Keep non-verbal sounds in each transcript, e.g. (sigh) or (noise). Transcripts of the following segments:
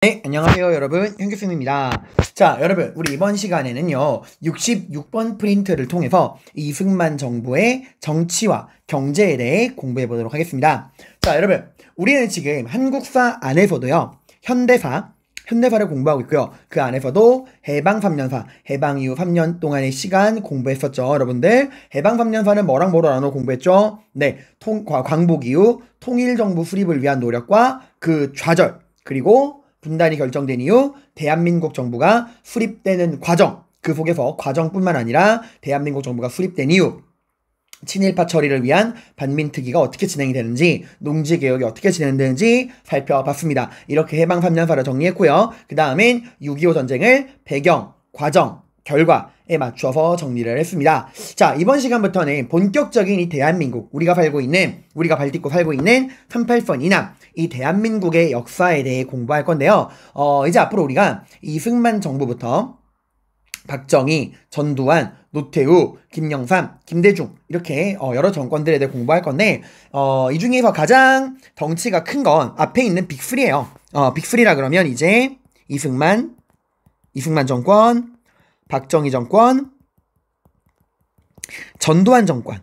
네, 안녕하세요 여러분 현규쌤입니다. 자 여러분 우리 이번 시간에는요 66번 프린트를 통해서 이승만 정부의 정치와 경제에 대해 공부해 보도록 하겠습니다. 자 여러분 우리는 지금 한국사 안에서도요 현대사 현대사를 공부하고 있고요. 그 안에서도 해방 3년사, 해방 이후 3년 동안의 시간 공부했었죠. 여러분들 해방 3년사는 뭐랑 뭐로 나눠 공부했죠? 네, 통, 광복 이후 통일정부 수립을 위한 노력과 그 좌절 그리고 분단이 결정된 이후 대한민국 정부가 수립되는 과정, 그 속에서 과정뿐만 아니라 대한민국 정부가 수립된 이후 친일파 처리를 위한 반민특위가 어떻게 진행이 되는지, 농지개혁이 어떻게 진행되는지 살펴봤습니다. 이렇게 해방 3년사를 정리했고요. 그 다음엔 6.25 전쟁을 배경, 과정, 결과, 맞춰서 정리를 했습니다. 자, 이번 시간부터는 본격적인 이 대한민국, 우리가 살고 있는, 우리가 발딛고 살고 있는 38선 이남, 이 대한민국의 역사에 대해 공부할 건데요. 어, 이제 앞으로 우리가 이승만 정부부터 박정희, 전두환, 노태우, 김영삼, 김대중 이렇게 어 여러 정권들에 대해 공부할 건데 어이 중에서 가장 덩치가 큰 건 앞에 있는 빅3에요 어, 빅3라 그러면 이제 이승만, 이승만 정권, 박정희 정권, 전두환 정권.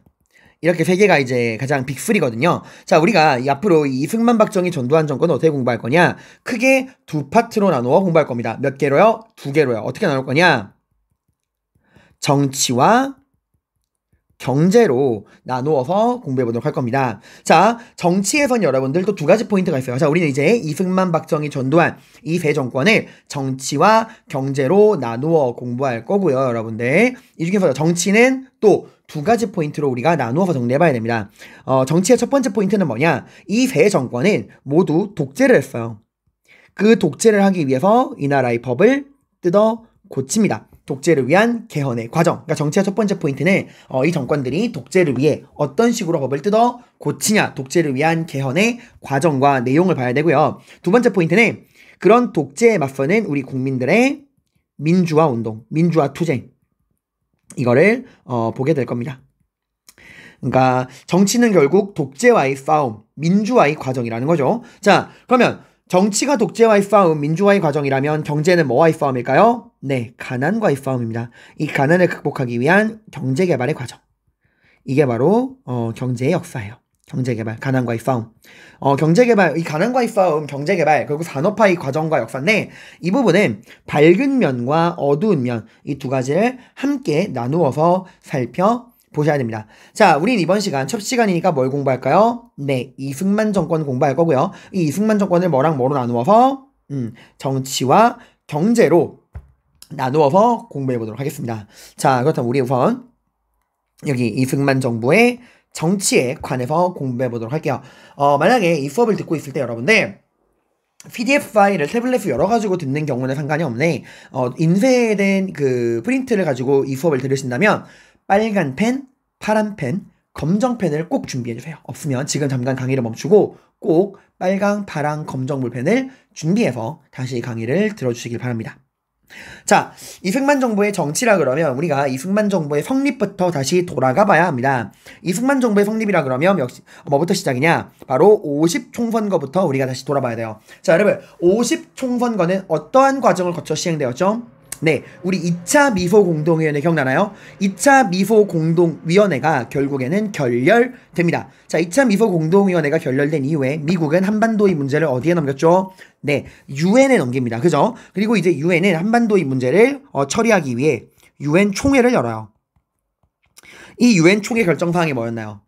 이렇게 세 개가 이제 가장 빅3거든요. 자, 우리가 이 앞으로 이승만 박정희 전두환 정권 어떻게 공부할 거냐? 크게 두 파트로 나누어 공부할 겁니다. 몇 개로요? 두 개로요. 어떻게 나눌 거냐? 정치와 경제로 나누어서 공부해 보도록 할 겁니다. 자, 정치에선 여러분들 또 두 가지 포인트가 있어요. 자, 우리는 이제 이승만, 박정희, 전두환 이 세 정권을 정치와 경제로 나누어 공부할 거고요, 여러분들. 이 중에서 정치는 또 두 가지 포인트로 우리가 나누어서 정리해 봐야 됩니다. 어, 정치의 첫 번째 포인트는 뭐냐? 이 세 정권은 모두 독재를 했어요. 그 독재를 하기 위해서 이 나라의 법을 뜯어 고칩니다. 독재를 위한 개헌의 과정. 그러니까 정치의 첫 번째 포인트는 어, 이 정권들이 독재를 위해 어떤 식으로 법을 뜯어 고치냐, 독재를 위한 개헌의 과정과 내용을 봐야 되고요. 두 번째 포인트는 그런 독재에 맞서는 우리 국민들의 민주화 운동, 민주화 투쟁 이거를 어, 보게 될 겁니다. 그러니까 정치는 결국 독재와의 싸움, 민주화의 과정이라는 거죠. 자, 그러면 정치가 독재와의 싸움, 민주화의 과정이라면 경제는 뭐와의 싸움일까요? 네, 가난과의 싸움입니다. 이 가난을 극복하기 위한 경제 개발의 과정. 이게 바로 어, 경제의 역사예요. 경제 개발, 가난과의 싸움. 어, 경제 개발, 이 가난과의 싸움, 경제 개발, 그리고 산업화의 과정과 역사인데 이 부분은 밝은 면과 어두운 면 이 두 가지를 함께 나누어서 살펴 보셔야 됩니다. 자, 우린 이번 시간 첫 시간이니까 뭘 공부할까요? 네, 이승만 정권 공부할 거고요. 이 이승만 정권을 뭐랑 뭐로 나누어서 음, 정치와 경제로 나누어서 공부해 보도록 하겠습니다. 자, 그렇다면 우리 우선 여기 이승만 정부의 정치에 관해서 공부해 보도록 할게요. 어, 만약에 이 수업을 듣고 있을 때 여러분들 PDF 파일을 태블릿을 열어가지고 듣는 경우는 상관이 없네. 어, 인쇄된 그 프린트를 가지고 이 수업을 들으신다면 빨간 펜, 파란 펜, 검정 펜을 꼭 준비해 주세요. 없으면 지금 잠깐 강의를 멈추고 꼭 빨강, 파랑, 검정 볼펜을 준비해서 다시 강의를 들어주시길 바랍니다. 자, 이승만 정부의 정치라 그러면 우리가 이승만 정부의 성립부터 다시 돌아가 봐야 합니다. 이승만 정부의 성립이라 그러면 역시 뭐부터 시작이냐? 바로 50총선거부터 우리가 다시 돌아봐야 돼요. 자, 여러분, 50총선거는 어떠한 과정을 거쳐 시행되었죠? 네, 우리 2차 미소 공동위원회 기억나나요? 2차 미소 공동위원회가 결국에는 결렬됩니다. 자, 2차 미소 공동위원회가 결렬된 이후에 미국은 한반도의 문제를 어디에 넘겼죠? 네, 유엔에 넘깁니다. 그죠? 그리고 이제 유엔은 한반도의 문제를 어, 처리하기 위해 유엔 총회를 열어요. 이 유엔 총회 결정 사항이 뭐였나요?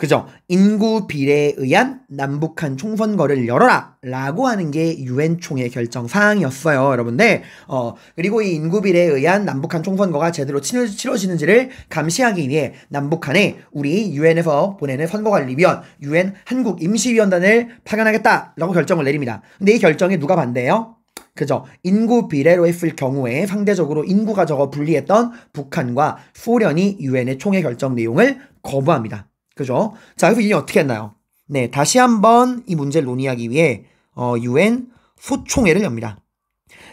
그죠? 인구 비례에 의한 남북한 총선거를 열어라! 라고 하는 게 유엔 총회 결정 사항이었어요, 여러분들. 어, 그리고 이 인구 비례에 의한 남북한 총선거가 제대로 치러지는지를 감시하기 위해 남북한에 우리 유엔에서 보내는 선거관리위원, 유엔 한국 임시위원단을 파견하겠다라고 결정을 내립니다. 근데 이 결정에 누가 반대해요? 그죠? 인구 비례로 했을 경우에 상대적으로 인구가 적어 불리했던 북한과 소련이 유엔의 총회 결정 내용을 거부합니다. 그죠? 자, 그래서 일이 어떻게 했나요? 네, 다시 한번 이 문제를 논의하기 위해 어, UN 소총회를 엽니다.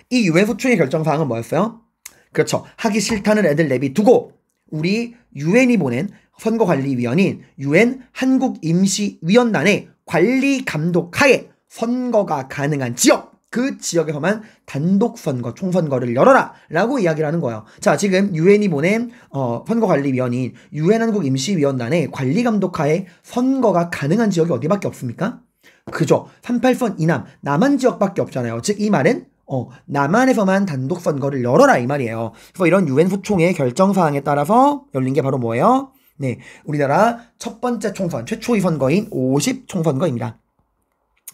이 UN 소총회 결정 사항은 뭐였어요? 그렇죠. 하기 싫다는 애들 내비 두고 우리 UN이 보낸 선거관리위원인 UN 한국임시위원단의 관리 감독하에 선거가 가능한 지역 그 지역에 서만 단독 선거, 총선거를 열어라! 라고 이야기를 하는 거예요. 자, 지금 유엔이 보낸, 어, 선거관리위원인 유엔한국임시위원단의 관리감독하에 선거가 가능한 지역이 어디밖에 없습니까? 그죠. 38선 이남, 남한 지역밖에 없잖아요. 즉, 이 말은 어, 남한에서만 단독 선거를 열어라 이 말이에요. 그래서 이런 유엔 소총의 결정 사항에 따라서 열린 게 바로 뭐예요? 네, 우리나라 첫 번째 총선 최초의 선거인 50 총선거입니다.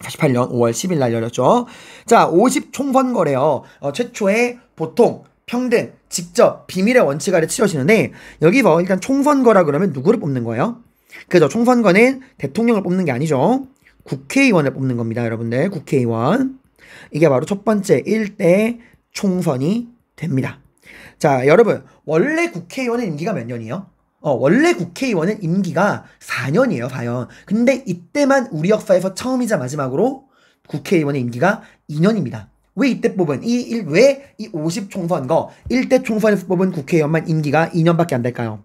48년 5월 10일 날 열렸죠. 자, 50 총선거래요. 어, 최초의 보통, 평등, 직접, 비밀의 원칙 아래 치러지는데 여기서 일단 총선거라 그러면 누구를 뽑는 거예요? 그죠. 총선거는 대통령을 뽑는 게 아니죠. 국회의원을 뽑는 겁니다, 여러분들. 국회의원. 이게 바로 첫 번째 1대 총선이 됩니다. 자, 여러분. 원래 국회의원의 임기가 몇 년이에요? 어, 원래 국회의원은 임기가 4년이에요, 4년. 근데 이때만 우리 역사에서 처음이자 마지막으로 국회의원의 임기가 2년입니다. 왜 이때 뽑은 이왜 이 50 총선거 1대 총선에서 뽑은 국회의원만 임기가 2년밖에 안 될까요?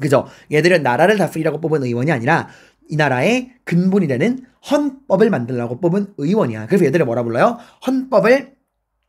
그죠? 얘들은 나라를 다스리라고 뽑은 의원이 아니라 이 나라의 근본이 되는 헌법을 만들라고 뽑은 의원이야. 그래서 얘들을 뭐라 불러요? 헌법을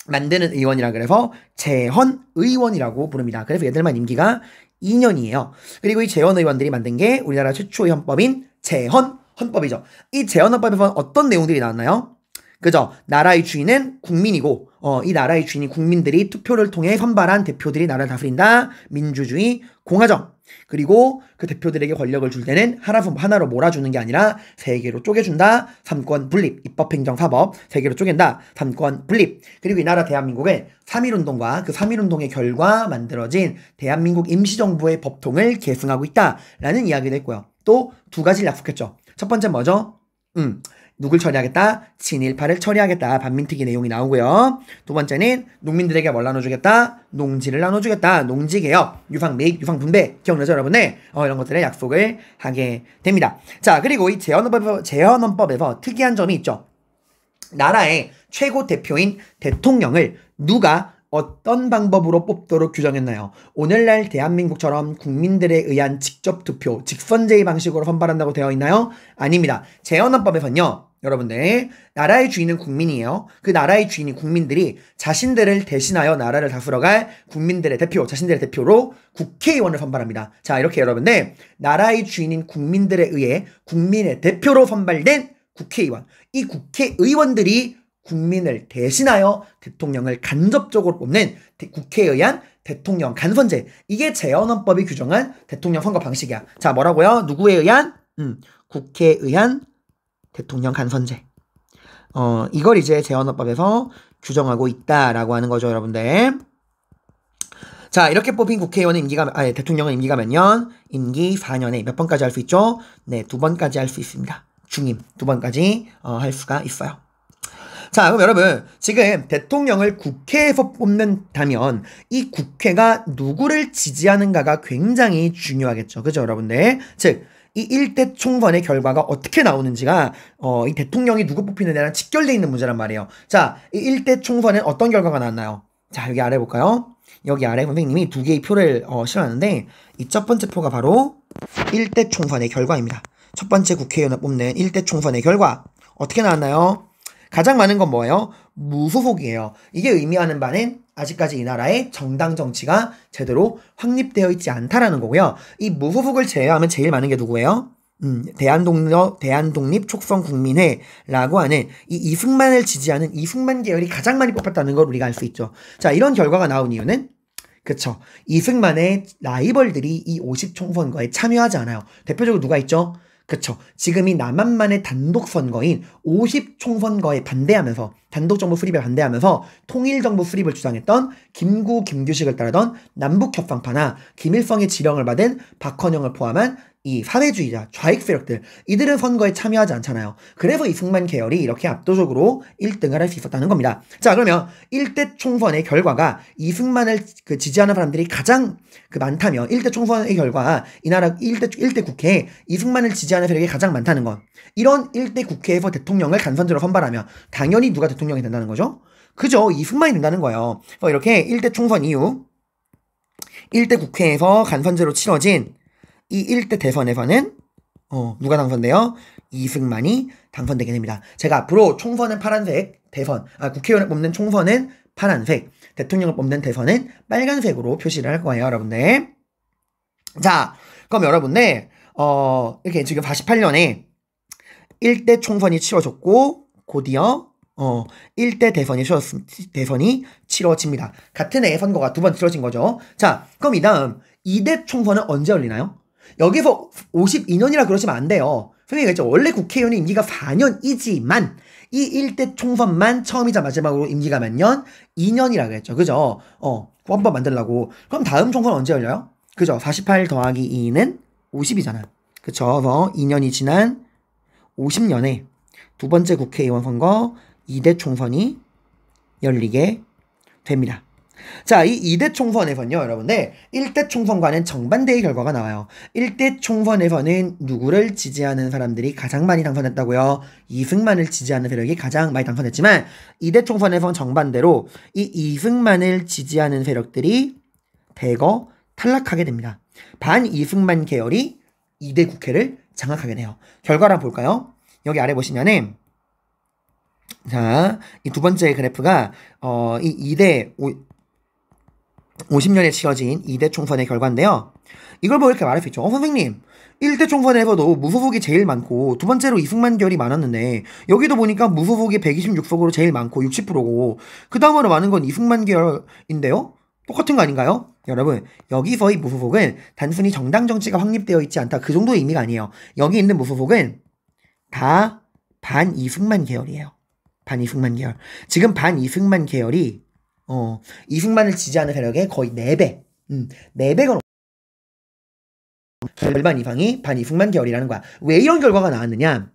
만드는 의원이라 그래서 재헌 의원이라고 부릅니다. 그래서 얘들만 임기가 2년이에요. 그리고 이 재헌 의원들이 만든 게 우리나라 최초의 헌법인 재헌 헌법이죠. 이 재헌 헌법에서는 어떤 내용들이 나왔나요? 그죠? 나라의 주인은 국민이고, 어, 이 나라의 주인이 국민들이 투표를 통해 선발한 대표들이 나라를 다스린다. 민주주의, 공화정. 그리고 그 대표들에게 권력을 줄 때는 하나로, 하나로 몰아주는 게 아니라 세 개로 쪼개준다. 삼권 분립, 입법, 행정, 사법 세 개로 쪼갠다. 삼권 분립. 그리고 이 나라 대한민국의 3.1운동과 그 3.1운동의 결과 만들어진 대한민국 임시정부의 법통을 계승하고 있다. 라는 이야기도 했고요. 또 두 가지를 약속했죠. 첫 번째 뭐죠? 음, 누굴 처리하겠다? 친일파를 처리하겠다. 반민특위 내용이 나오고요. 두 번째는 농민들에게 뭘 나눠주겠다? 농지를 나눠주겠다. 농지개혁, 유상 매입, 유상 분배. 기억나죠, 여러분? 네. 어, 이런 것들의 약속을 하게 됩니다. 자, 그리고 이 재헌헌법에서, 재헌헌법에서 특이한 점이 있죠. 나라의 최고 대표인 대통령을 누가 어떤 방법으로 뽑도록 규정했나요? 오늘날 대한민국처럼 국민들에 의한 직접 투표, 직선제의 방식으로 선발한다고 되어 있나요? 아닙니다. 재헌헌법에서는요 여러분들 나라의 주인은 국민이에요. 그 나라의 주인이 국민들이 자신들을 대신하여 나라를 다스러갈 국민들의 대표, 자신들의 대표로 국회의원을 선발합니다. 자 이렇게 여러분들 나라의 주인인 국민들에 의해 국민의 대표로 선발된 국회의원, 이 국회의원들이 국민을 대신하여 대통령을 간접적으로 뽑는 국회에 의한 대통령 간선제 이게 재헌헌법이 규정한 대통령 선거 방식이야. 자 뭐라고요? 누구에 의한? 음, 국회에 의한 대통령 간선제. 어, 이걸 이제 재헌헌법에서 규정하고 있다라고 하는 거죠, 여러분들. 자, 이렇게 뽑힌 국회의원은 임기가, 아 예, 대통령은 임기가 몇 년? 임기 4년에 몇 번까지 할 수 있죠? 네, 두 번까지 할 수 있습니다. 중임, 두 번까지, 어, 할 수가 있어요. 자, 그럼 여러분, 지금 대통령을 국회에서 뽑는다면 이 국회가 누구를 지지하는가가 굉장히 중요하겠죠. 그죠, 여러분들? 즉, 이 1대 총선의 결과가 어떻게 나오는지가 어, 이 대통령이 누구 뽑히느냐랑 직결돼 있는 문제란 말이에요. 자, 이 1대 총선은 어떤 결과가 나왔나요? 자, 여기 아래 볼까요? 여기 아래 선생님이 두 개의 표를 어, 실었는데 이 첫 번째 표가 바로 1대 총선의 결과입니다. 첫 번째 국회의원을 뽑는 1대 총선의 결과 어떻게 나왔나요? 가장 많은 건 뭐예요? 무소속이에요. 이게 의미하는 바는 아직까지 이 나라의 정당 정치가 제대로 확립되어 있지 않다라는 거고요. 이 무소속을 제외하면 제일 많은 게 누구예요? 음, 대한독립, 대한독립 촉성국민회라고 하는 이 이승만을 지지하는 이승만 계열이 가장 많이 뽑혔다는 걸 우리가 알 수 있죠. 자, 이런 결과가 나온 이유는 그쵸. 이승만의 라이벌들이 이 50총선거에 참여하지 않아요. 대표적으로 누가 있죠? 그쵸. 지금 이 남한만의 단독 선거인 50 총선거에 반대하면서 단독 정부 수립에 반대하면서 통일 정부 수립을 주장했던 김구 김규식을 따르던 남북 협상파나 김일성의 지령을 받은 박헌영을 포함한 이 사회주의자, 좌익 세력들, 이들은 선거에 참여하지 않잖아요. 그래서 이승만 계열이 이렇게 압도적으로 1등을 할 수 있었다는 겁니다. 자, 그러면 1대 총선의 결과가 이승만을 그 지지하는 사람들이 가장 그 많다면 1대 총선의 결과, 이 나라 1대, 1대 국회에 이승만을 지지하는 세력이 가장 많다는 건 이런 1대 국회에서 대통령을 간선제로 선발하면 당연히 누가 대통령이 된다는 거죠? 그죠. 이승만이 된다는 거예요. 이렇게 1대 총선 이후 1대 국회에서 간선제로 치러진 이 1대 대선에서는 어, 누가 당선돼요? 이승만이 당선되게 됩니다. 제가 앞으로 총선은 파란색, 대선, 아, 국회의원을 뽑는 총선은 파란색, 대통령을 뽑는 대선은 빨간색으로 표시를 할 거예요, 여러분들. 자, 그럼 여러분들, 어, 이렇게 지금 48년에 1대 총선이 치러졌고, 곧이어, 어, 1대 대선이, 치러, 대선이 치러집니다. 같은 해 선거가 두 번 치러진 거죠. 자, 그럼 이 다음, 2대 총선은 언제 열리나요? 여기서 52년이라 그러시면 안 돼요. 선생님이 죠 원래 국회의원의 임기가 4년이지만 이 1대 총선만 처음이자 마지막으로 임기가 몇 년? 2년이라 그랬죠. 그죠? 어, 헌법 만들라고. 그럼 다음 총선 언제 열려요? 그죠? 48 더하기 2는 50이잖아. 그쵸? 그래서 2년이 지난 50년에 두 번째 국회의원 선거 2대 총선이 열리게 됩니다. 자, 이 2대 총선에서는요, 여러분들, 1대 총선과는 정반대의 결과가 나와요. 1대 총선에서는 누구를 지지하는 사람들이 가장 많이 당선했다고요? 이승만을 지지하는 세력이 가장 많이 당선했지만, 2대 총선에서는 정반대로 이 이승만을 지지하는 세력들이 대거 탈락하게 됩니다. 반 이승만 계열이 2대 국회를 장악하게 돼요. 결과를 한번 볼까요? 여기 아래 보시면은, 자, 이 두 번째 그래프가, 어, 이 2대, 50년에 치러진 2대 총선의 결과인데요. 이걸 뭐 이렇게 말할 수 있죠. 어, 선생님, 1대 총선에서도 무소속이 제일 많고 두 번째로 이승만 결이 많았는데 여기도 보니까 무소속이 126석으로 제일 많고 60%고 그 다음으로 많은 건 이승만 결인데요. 똑같은 거 아닌가요? 여러분, 여기서의 무소속은 단순히 정당 정치가 확립되어 있지 않다. 그 정도의 의미가 아니에요. 여기 있는 무소속은 다 반 이승만 계열이에요. 반 이승만 계열. 지금 반 이승만 계열이 어, 이승만을 지지하는 세력의 거의 4배, 음, 4배가 절반 이상이 반 이승만 계열이라는 거야. 왜 이런 결과가 나왔느냐?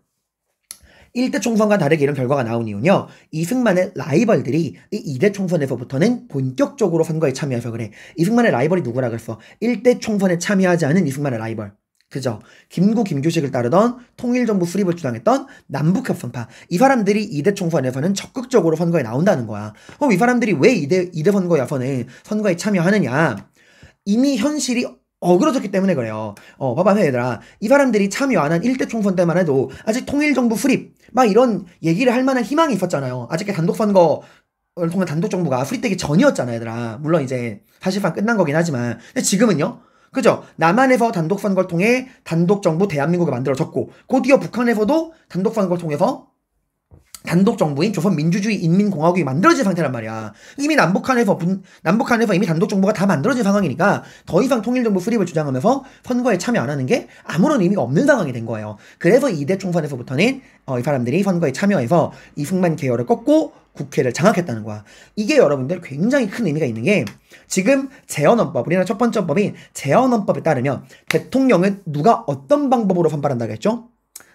1대 총선과 다르게 이런 결과가 나온 이유는요. 이승만의 라이벌들이 이 2대 총선에서부터는 본격적으로 선거에 참여해서 그래. 이승만의 라이벌이 누구라 그랬어? 1대 총선에 참여하지 않은 이승만의 라이벌. 그죠? 김구 김규식을 따르던 통일정부 수립을 주장했던 남북협선파이 사람들이 이대 총선에서는 적극적으로 선거에 나온다는 거야. 그럼 이 사람들이 왜이대 2대 선거 야선에 선거에 참여하느냐? 이미 현실이 어그러졌기 때문에 그래요. 어, 봐봐, 얘들아. 이 사람들이 참여안 한 1대 총선 때만 해도 아직 통일정부 수립, 막 이런 얘기를 할 만한 희망이 있었잖아요. 아직 단독선거, 를 통한 단독정부가 수립되기 전이었잖아요, 얘들아. 물론 이제 사실상 끝난 거긴 하지만. 근데 지금은요? 그죠? 남한에서 단독 선거를 통해 단독 정부 대한민국이 만들어졌고 곧이어 북한에서도 단독 선거를 통해서 단독 정부인 조선민주주의 인민공화국이 만들어진 상태란 말이야. 이미 남북한에서 분, 남북한에서 이미 단독 정부가 다 만들어진 상황이니까 더 이상 통일정부 수립을 주장하면서 선거에 참여 안 하는 게 아무런 의미가 없는 상황이 된 거예요. 그래서 이대 총선에서부터는 어, 이 사람들이 선거에 참여해서 이승만 계열을 꺾고 국회를 장악했다는 거야. 이게 여러분들 굉장히 큰 의미가 있는 게 지금 재헌헌법, 우리나라 첫 번째 헌법인 재헌헌법에 따르면 대통령은 누가 어떤 방법으로 선발한다고 했죠?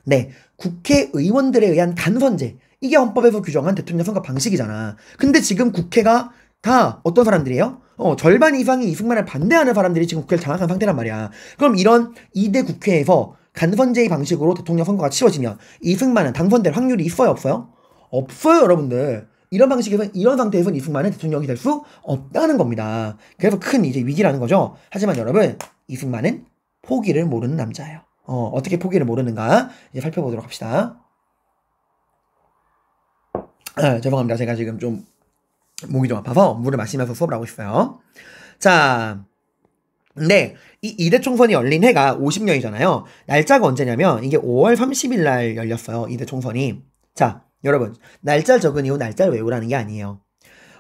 네, 국회의원들에 의한 간선제 이게 헌법에서 규정한 대통령 선거 방식이잖아. 근데 지금 국회가 다 어떤 사람들이에요? 어, 절반 이상이 이승만을 반대하는 사람들이 지금 국회를 장악한 상태란 말이야. 그럼 이런 2대 국회에서 간선제의 방식으로 대통령 선거가 치러지면 이승만은 당선될 확률이 있어요, 없어요? 없어요, 여러분들. 이런 방식에서는 이런 상태에서 이승만은 대통령이 될 수 없다는 겁니다. 그래서 큰 이제 위기라는 거죠. 하지만 여러분 이승만은 포기를 모르는 남자예요. 어, 어떻게 포기를 모르는가 이제 살펴보도록 합시다. 아, 죄송합니다. 제가 지금 좀 목이 좀 아파서 물을 마시면서 수업을 하고 있어요. 자, 근데 이 이대 총선이 열린 해가 50년이잖아요. 날짜가 언제냐면 이게 5월 30일 날 열렸어요. 이대 총선이. 자, 여러분, 날짜를 적은 이후 날짜를 외우라는 게 아니에요.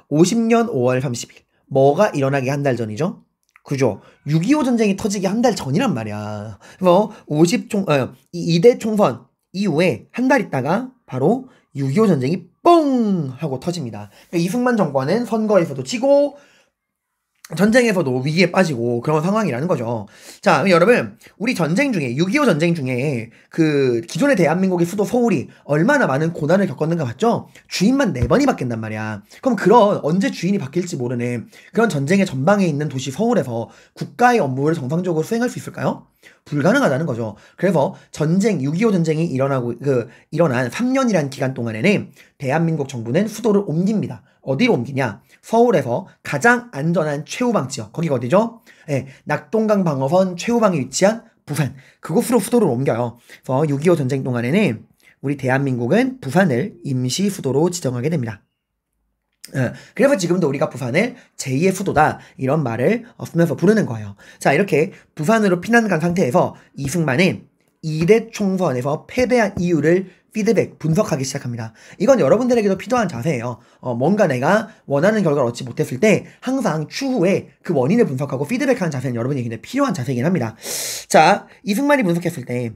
50년 5월 30일. 뭐가 일어나기 한 달 전이죠? 그죠? 6.25 전쟁이 터지기 한 달 전이란 말이야. 뭐, 50총, 어, 2대 총선 이후에 한 달 있다가 바로 6.25 전쟁이 뻥! 하고 터집니다. 그러니까 이승만 정권은 선거에서도 치고, 전쟁에서도 위기에 빠지고 그런 상황이라는 거죠. 자, 여러분, 우리 전쟁 중에, 6.25 전쟁 중에 그 기존의 대한민국의 수도 서울이 얼마나 많은 고난을 겪었는가 봤죠? 주인만 네번이 바뀐단 말이야. 그럼 그런 언제 주인이 바뀔지 모르는 그런 전쟁의 전방에 있는 도시 서울에서 국가의 업무를 정상적으로 수행할 수 있을까요? 불가능하다는 거죠. 그래서 전쟁, 6.25 전쟁이 일어나고, 그, 일어난 3년이라는 기간 동안에는 대한민국 정부는 수도를 옮깁니다. 어디로 옮기냐? 서울에서 가장 안전한 최후방 지역. 거기가 어디죠? 예, 낙동강 방어선 최후방에 위치한 부산. 그곳으로 수도를 옮겨요. 그래서 6.25 전쟁 동안에는 우리 대한민국은 부산을 임시 수도로 지정하게 됩니다. 예, 그래서 지금도 우리가 부산을 제2의 수도다 이런 말을 쓰면서 부르는 거예요. 자 이렇게 부산으로 피난 간 상태에서 이승만은 이대 총선에서 패배한 이유를 피드백, 분석하기 시작합니다. 이건 여러분들에게도 필요한 자세예요. 어, 뭔가 내가 원하는 결과를 얻지 못했을 때 항상 추후에 그 원인을 분석하고 피드백하는 자세는 여러분에게 필요한 자세이긴 합니다. 자, 이승만이 분석했을 때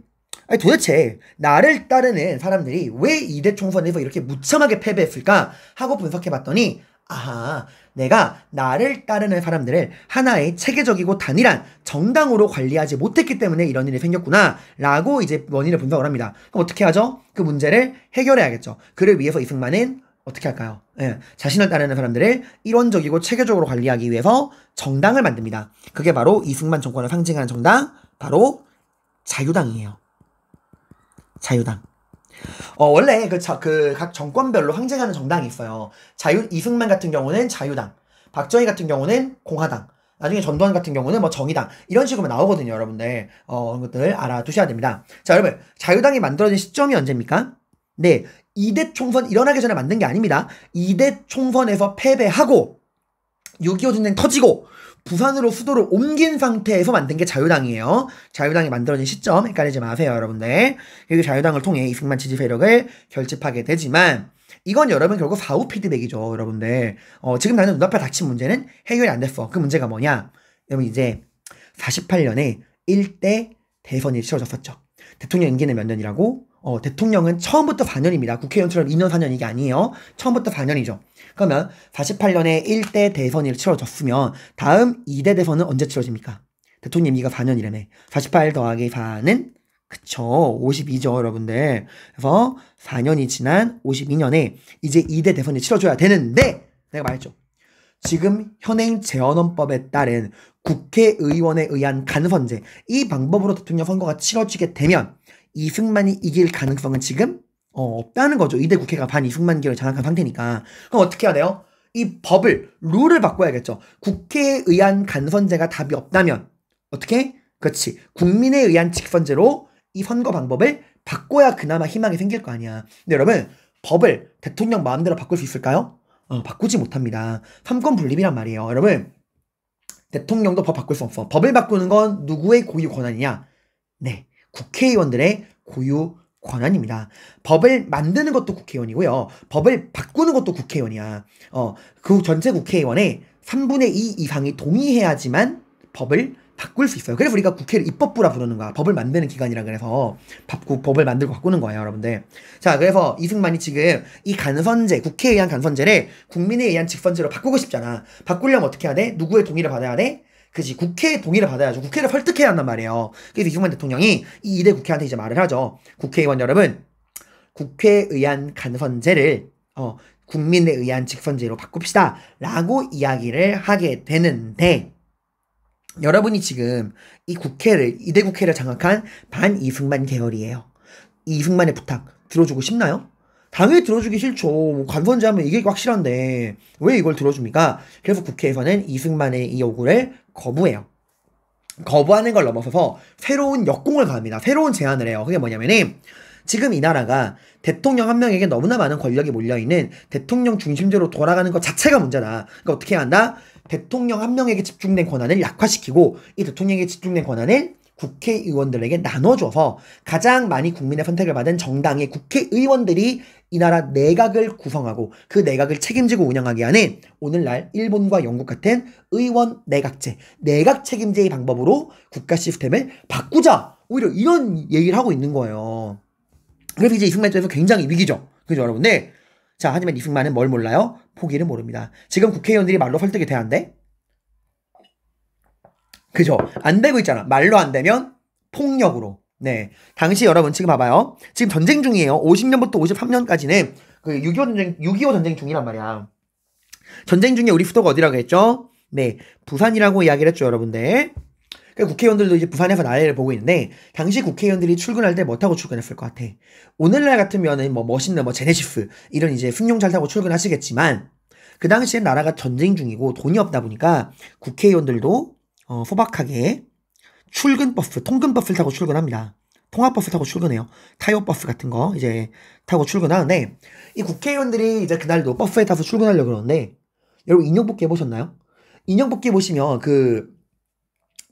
아니, 도대체 나를 따르는 사람들이 왜 이대 총선에서 이렇게 무참하게 패배했을까 하고 분석해봤더니 아하 내가 나를 따르는 사람들을 하나의 체계적이고 단일한 정당으로 관리하지 못했기 때문에 이런 일이 생겼구나 라고 이제 원인을 분석을 합니다. 그럼 어떻게 하죠? 그 문제를 해결해야겠죠. 그를 위해서 이승만은 어떻게 할까요? 예, 자신을 따르는 사람들을 일원적이고 체계적으로 관리하기 위해서 정당을 만듭니다. 그게 바로 이승만 정권을 상징하는 정당, 바로 자유당이에요. 자유당. 어, 원래 그각그 그 정권별로 항쟁하는 정당이 있어요. 자유 이승만 같은 경우는 자유당, 박정희 같은 경우는 공화당, 나중에 전두환 같은 경우는 뭐 정의당 이런 식으로 나오거든요, 여러분들. 어, 그런 것들 알아두셔야 됩니다. 자, 여러분 자유당이 만들어진 시점이 언제입니까? 네, 2대 총선 일어나기 전에 만든 게 아닙니다. 2대 총선에서 패배하고 6.25 전쟁 터지고 부산으로 수도를 옮긴 상태에서 만든 게 자유당이에요. 자유당이 만들어진 시점 헷갈리지 마세요, 여러분들. 그리고 자유당을 통해 이승만 지지 세력을 결집하게 되지만 이건 여러분 결국 사후 피드백이죠, 여러분들. 어, 지금 나는 눈앞에 닥친 문제는 해결이 안 됐어. 그 문제가 뭐냐? 여러분 이제 48년에 1대 대선이 치러졌었죠. 대통령 임기는 몇 년이라고? 어, 대통령은 처음부터 4년입니다. 국회의원처럼 2년 4년 이게 아니에요. 처음부터 4년이죠. 그러면 48년에 1대 대선이 치러졌으면 다음 2대 대선은 언제 치러집니까? 대통령 임기가 4년이라며. 48 더하기 4는 그쵸. 52죠, 여러분들. 그래서 4년이 지난 52년에 이제 2대 대선이 치러져야 되는데 내가 말했죠. 지금 현행 재헌헌법에 따른 국회의원에 의한 간선제 이 방법으로 대통령 선거가 치러지게 되면 이승만이 이길 가능성은 지금 어, 없다는 거죠. 이대 국회가 반 이승만 결을 장악한 상태니까. 그럼 어떻게 해야 돼요? 이 법을 룰을 바꿔야겠죠. 국회에 의한 간선제가 답이 없다면 어떻게? 그렇지. 국민에 의한 직선제로 이 선거 방법을 바꿔야 그나마 희망이 생길 거 아니야. 근데 여러분 법을 대통령 마음대로 바꿀 수 있을까요? 어, 바꾸지 못합니다. 삼권 분립이란 말이에요. 여러분 대통령도 법 바꿀 수 없어. 법을 바꾸는 건 누구의 고유 권한이냐? 네. 국회의원들의 고유 권한입니다. 법을 만드는 것도 국회의원이고요. 법을 바꾸는 것도 국회의원이야. 어, 그 전체 국회의원의 3분의 2 이상이 동의해야지만 법을 바꿀 수 있어요. 그래서 우리가 국회를 입법부라 부르는 거야. 법을 만드는 기관이라 그래서 법, 법을 만들고 바꾸는 거예요, 여러분들. 자, 그래서 이승만이 지금 이 간선제, 국회에 의한 간선제를 국민에 의한 직선제로 바꾸고 싶잖아. 바꾸려면 어떻게 해야 돼? 누구의 동의를 받아야 돼? 그지 국회의 동의를 받아야죠. 국회를 설득해야 한단 말이에요. 그래서 이승만 대통령이 이 이대 국회한테 이제 말을 하죠. 국회의원 여러분, 국회에 의한 간선제를 어, 국민에 의한 직선제로 바꿉시다. 라고 이야기를 하게 되는데, 여러분이 지금 이 국회를, 이대 국회를 장악한 반 이승만 계열이에요. 이승만의 부탁 들어주고 싶나요? 당연히 들어주기 싫죠. 뭐 간선제 하면 이게 확실한데, 왜 이걸 들어줍니까? 그래서 국회에서는 이승만의 이 요구를 거부해요. 거부하는 걸 넘어서서 새로운 역공을 갑니다. 새로운 제안을 해요. 그게 뭐냐면은 지금 이 나라가 대통령 한 명에게 너무나 많은 권력이 몰려있는 대통령 중심제로 돌아가는 것 자체가 문제다. 그러니까 어떻게 해야 한다? 대통령 한 명에게 집중된 권한을 약화시키고 이 대통령에게 집중된 권한을 국회의원들에게 나눠줘서 가장 많이 국민의 선택을 받은 정당의 국회의원들이 이 나라 내각을 구성하고 그 내각을 책임지고 운영하기 하는 오늘날 일본과 영국 같은 의원 내각제, 내각 책임제의 방법으로 국가 시스템을 바꾸자. 오히려 이런 얘기를 하고 있는 거예요. 그래서 이제 이승만 쪽에서 굉장히 위기죠. 그죠, 여러분? 네. 자, 하지만 이승만은 뭘 몰라요? 포기를 모릅니다. 지금 국회의원들이 말로 설득이 돼야 한대? 그죠? 안 되고 있잖아. 말로 안 되면 폭력으로. 네. 당시 여러분 지금 봐봐요. 지금 전쟁 중이에요. 50년부터 53년까지는 그 6.25 전쟁, 6.25 전쟁 중이란 말이야. 전쟁 중에 우리 수도가 어디라고 했죠? 네. 부산이라고 이야기를 했죠, 여러분들. 그 국회의원들도 이제 부산에서 나를 보고 있는데 당시 국회의원들이 출근할 때뭐 타고 출근했을 것 같아. 오늘날 같으면은 뭐 멋있는 뭐 제네시스 이런 이제 승용 잘 타고 출근하시겠지만 그 당시에 나라가 전쟁 중이고 돈이 없다 보니까 국회의원들도 어, 소박하게 출근 버스, 통근 버스를 타고 출근합니다. 통합버스 타고 출근해요. 타이어 버스 같은 거 이제 타고 출근하는데 이 국회의원들이 이제 그날도 버스에 타서 출근하려고 그러는데 여러분 인형 뽑기 해보셨나요? 인형 뽑기 보시면 그